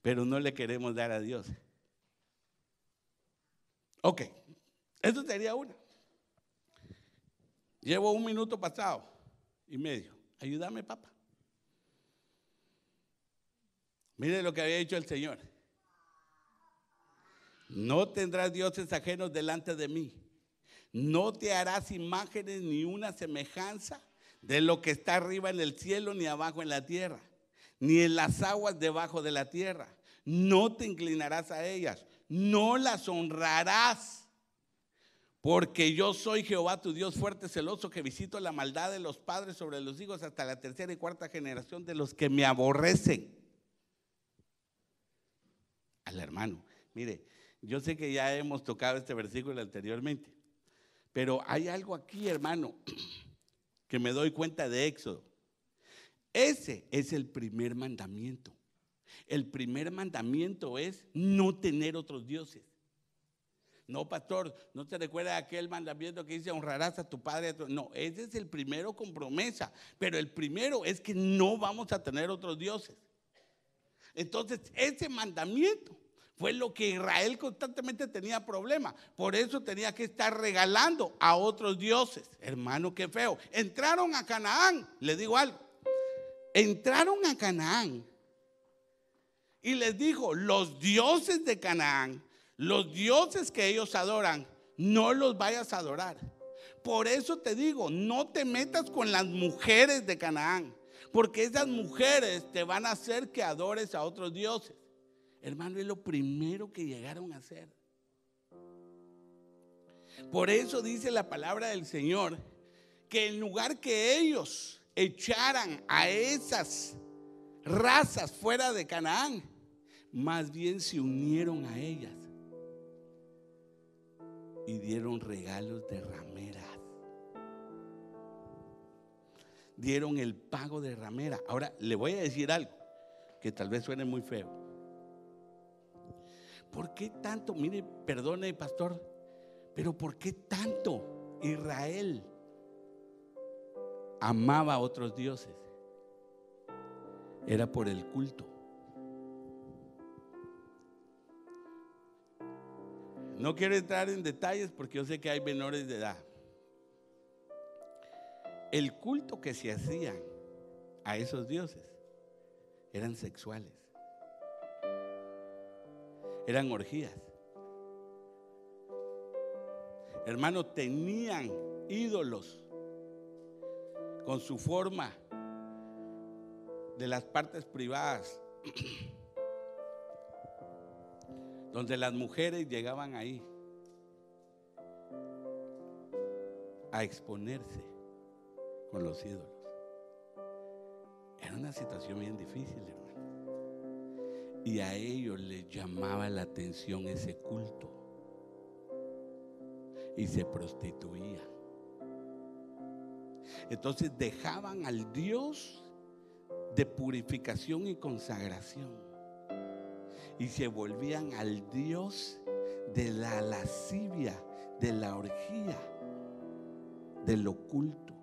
Pero no le queremos dar a Dios. Ok, eso sería una. Llevo un minuto pasado y medio. Ayúdame, papá. Mire lo que había dicho el Señor. No tendrás dioses ajenos delante de mí. No te harás imágenes ni una semejanza de lo que está arriba en el cielo ni abajo en la tierra, ni en las aguas debajo de la tierra. No te inclinarás a ellas no las honrarás. Porque yo soy Jehová tu Dios fuerte, celoso, que visito la maldad de los padres sobre los hijos hasta la tercera y cuarta generación de los que me aborrecen. Al hermano. Mire, yo sé que ya hemos tocado este versículo anteriormente, pero hay algo aquí, hermano, que me doy cuenta de Éxodo. Ese es el primer mandamiento. El primer mandamiento es no tener otros dioses. No, pastor, no te recuerda aquel mandamiento que dice honrarás a tu padre. No, ese es el primero con promesa. Pero el primero es que no vamos a tener otros dioses. Entonces, ese mandamiento fue lo que Israel constantemente tenía problema. Por eso tenía que estar regalando a otros dioses. Hermano, qué feo. Entraron a Canaán, le digo algo. Entraron a Canaán y les dijo, los dioses de Canaán, los dioses que ellos adoran, no los vayas a adorar. Por eso te digo, no te metas con las mujeres de Canaán, porque esas mujeres te van a hacer que adores a otros dioses. Hermano, es lo primero que llegaron a hacer. Por eso dice la palabra del Señor que en lugar que ellos echaran a esas razas fuera de Canaán, más bien se unieron a ellas y dieron regalos de rameras. Dieron el pago de ramera. Ahora, le voy a decir algo que tal vez suene muy feo. ¿Por qué tanto? Mire, perdone, pastor, pero ¿por qué tanto Israel amaba a otros dioses? Era por el culto. No quiero entrar en detalles porque yo sé que hay menores de edad. El culto que se hacía a esos dioses eran sexuales, eran orgías. Hermano, tenían ídolos con su forma de las partes privadas donde las mujeres llegaban ahí a exponerse con los ídolos. Era una situación bien difícil, hermano. Y a ellos les llamaba la atención ese culto. Y se prostituían. Entonces dejaban al Dios de purificación y consagración y se volvían al Dios de la lascivia, de la orgía, del oculto,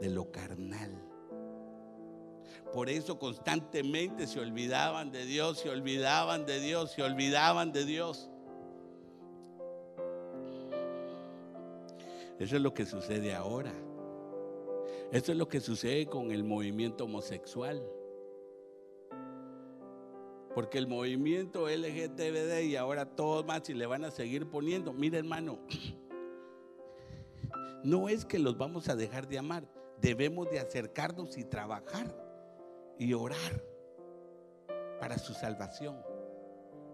de lo carnal. Por eso constantemente se olvidaban de Dios, se olvidaban de Dios, se olvidaban de Dios. Eso es lo que sucede ahora. eso es lo que sucede con el movimiento homosexual. Porque el movimiento LGTBD y ahora todos más y le van a seguir poniendo. Mira hermano, no es que los vamos a dejar de amar. Debemos de acercarnos y trabajar y orar para su salvación.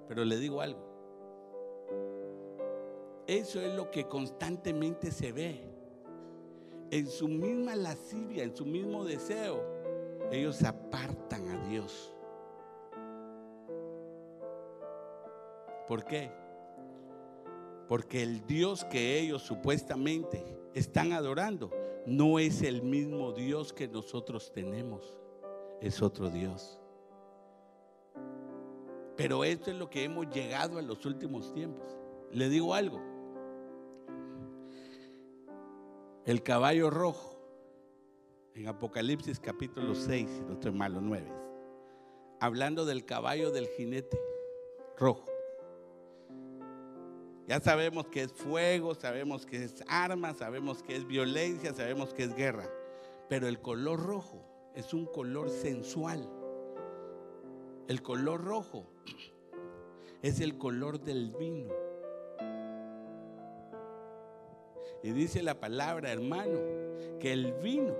Pero le digo algo. Eso es lo que constantemente se ve. En su misma lascivia, en su mismo deseo, ellos apartan a Dios. ¿Por qué? Porque el Dios que ellos supuestamente están adorando no es el mismo Dios que nosotros tenemos, es otro Dios. Pero esto es lo que hemos llegado en los últimos tiempos. Le digo algo. El caballo rojo en Apocalipsis capítulo 6, si no estoy malo, 9. Hablando del caballo del jinete rojo. Ya sabemos que es fuego, sabemos que es arma sabemos que es violencia, sabemos que es guerra. Pero el color rojo es un color sensual. El color rojo es el color del vino. Y dice la palabra, hermano, que el vino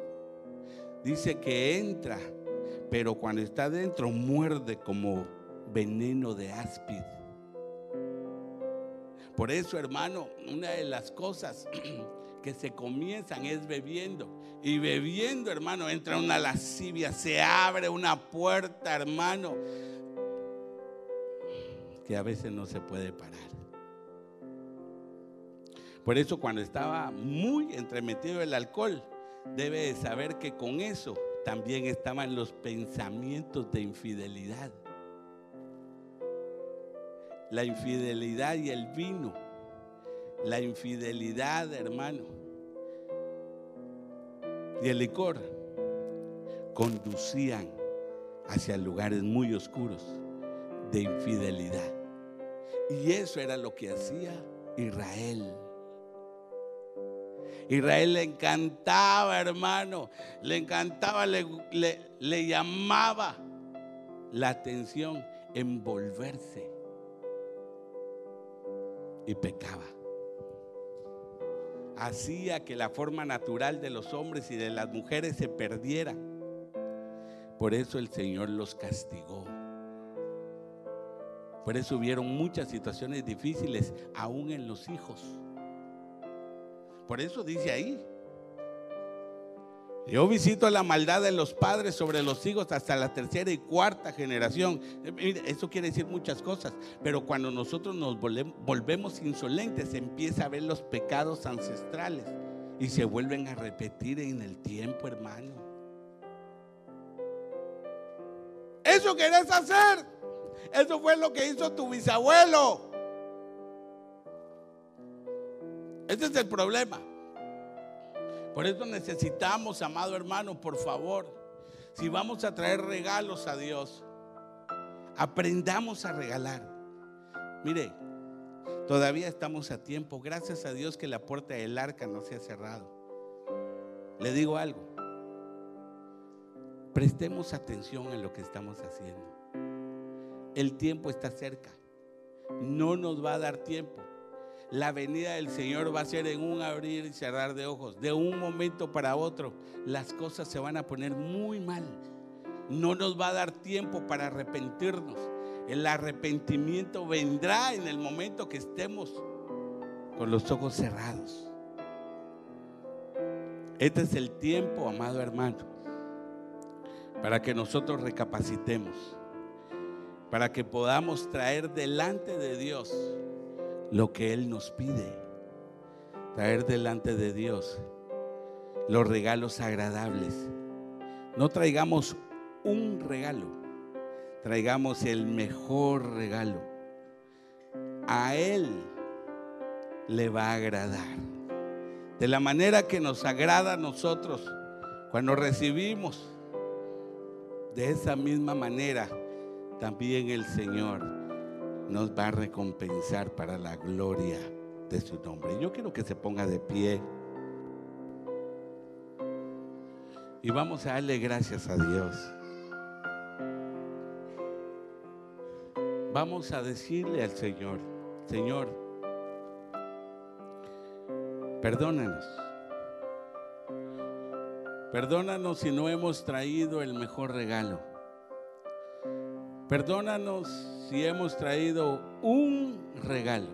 dice que entra, pero cuando está dentro muerde como veneno de áspid. Por eso, hermano, una de las cosas que se comienzan es bebiendo. Y bebiendo, hermano, entra una lascivia, se abre una puerta, hermano, que a veces no se puede parar. Por eso cuando estaba muy entremetido el alcohol, debe de saber que con eso también estaban los pensamientos de infidelidad la infidelidad y el vino. La infidelidad, hermano, y el licor conducían hacia lugares muy oscuros de infidelidad. Y eso era lo que hacía Israel. Israel le encantaba, hermano, le encantaba, le, llamaba la atención envolverse y pecaba. Hacía que la forma natural de los hombres y de las mujeres se perdiera. Por eso el Señor los castigó. Por eso hubieron muchas situaciones difíciles, aún en los hijos. Por eso dice ahí, yo visito la maldad de los padres sobre los hijos hasta la tercera y cuarta generación. Eh, eso quiere decir muchas cosas, pero cuando nosotros nos volvemos insolentes, empieza a ver los pecados ancestrales y se vuelven a repetir en el tiempo, hermano. Eso querés hacer. Eso fue lo que hizo tu bisabuelo. Ese es el problema. Por eso necesitamos, amado hermano, por favor, si vamos a traer regalos a Dios, aprendamos a regalar. Mire, todavía estamos a tiempo. Gracias a Dios que la puerta del arca no se ha cerrado. Le digo algo. Prestemos atención a lo que estamos haciendo. El tiempo está cerca. No nos va a dar tiempo la venida del Señor va a ser en un abrir y cerrar de ojos. De un momento para otro, las cosas se van a poner muy mal. No nos va a dar tiempo para arrepentirnos. El arrepentimiento vendrá en el momento que estemos con los ojos cerrados. Este es el tiempo, amado hermano, para que nosotros recapacitemos, para que podamos traer delante de Dios lo que Él nos pide, traer delante de Dios los regalos agradables. No traigamos un regalo, traigamos el mejor regalo. A Él le va a agradar. De la manera que nos agrada a nosotros cuando recibimos, de esa misma manera también el Señor nos va a recompensar para la gloria de su nombre. Yo quiero que se ponga de pie. Y vamos a darle gracias a Dios. Vamos a decirle al Señor, Señor, perdónanos. Perdónanos si no hemos traído el mejor regalo. Perdónanos si hemos traído un regalo.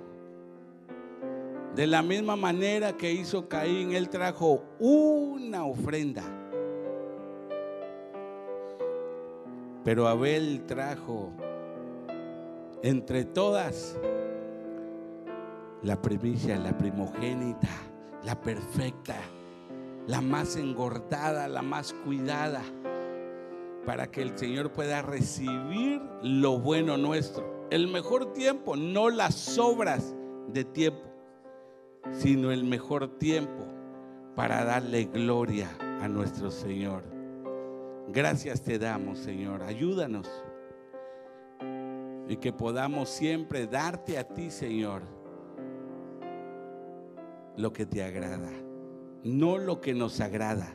De la misma manera que hizo Caín, él trajo una ofrenda. Pero Abel trajo entre todas la primicia, la primogénita, la perfecta, la más engordada, la más cuidada para que el Señor pueda recibir lo bueno nuestro. El mejor tiempo, no las obras de tiempo, sino el mejor tiempo para darle gloria a nuestro Señor. Gracias te damos, Señor. Ayúdanos. Y que podamos siempre darte a ti, Señor, lo que te agrada, no lo que nos agrada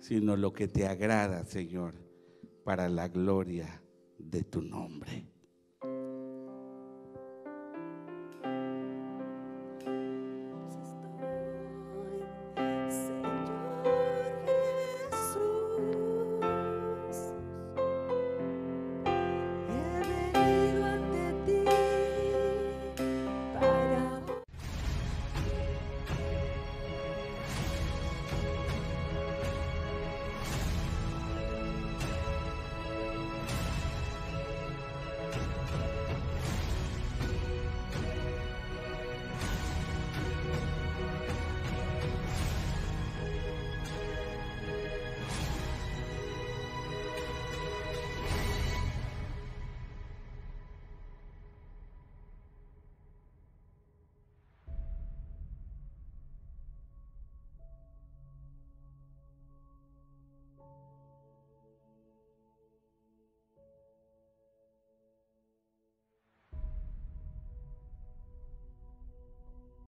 sino lo que te agrada, Señor, para la gloria de tu nombre.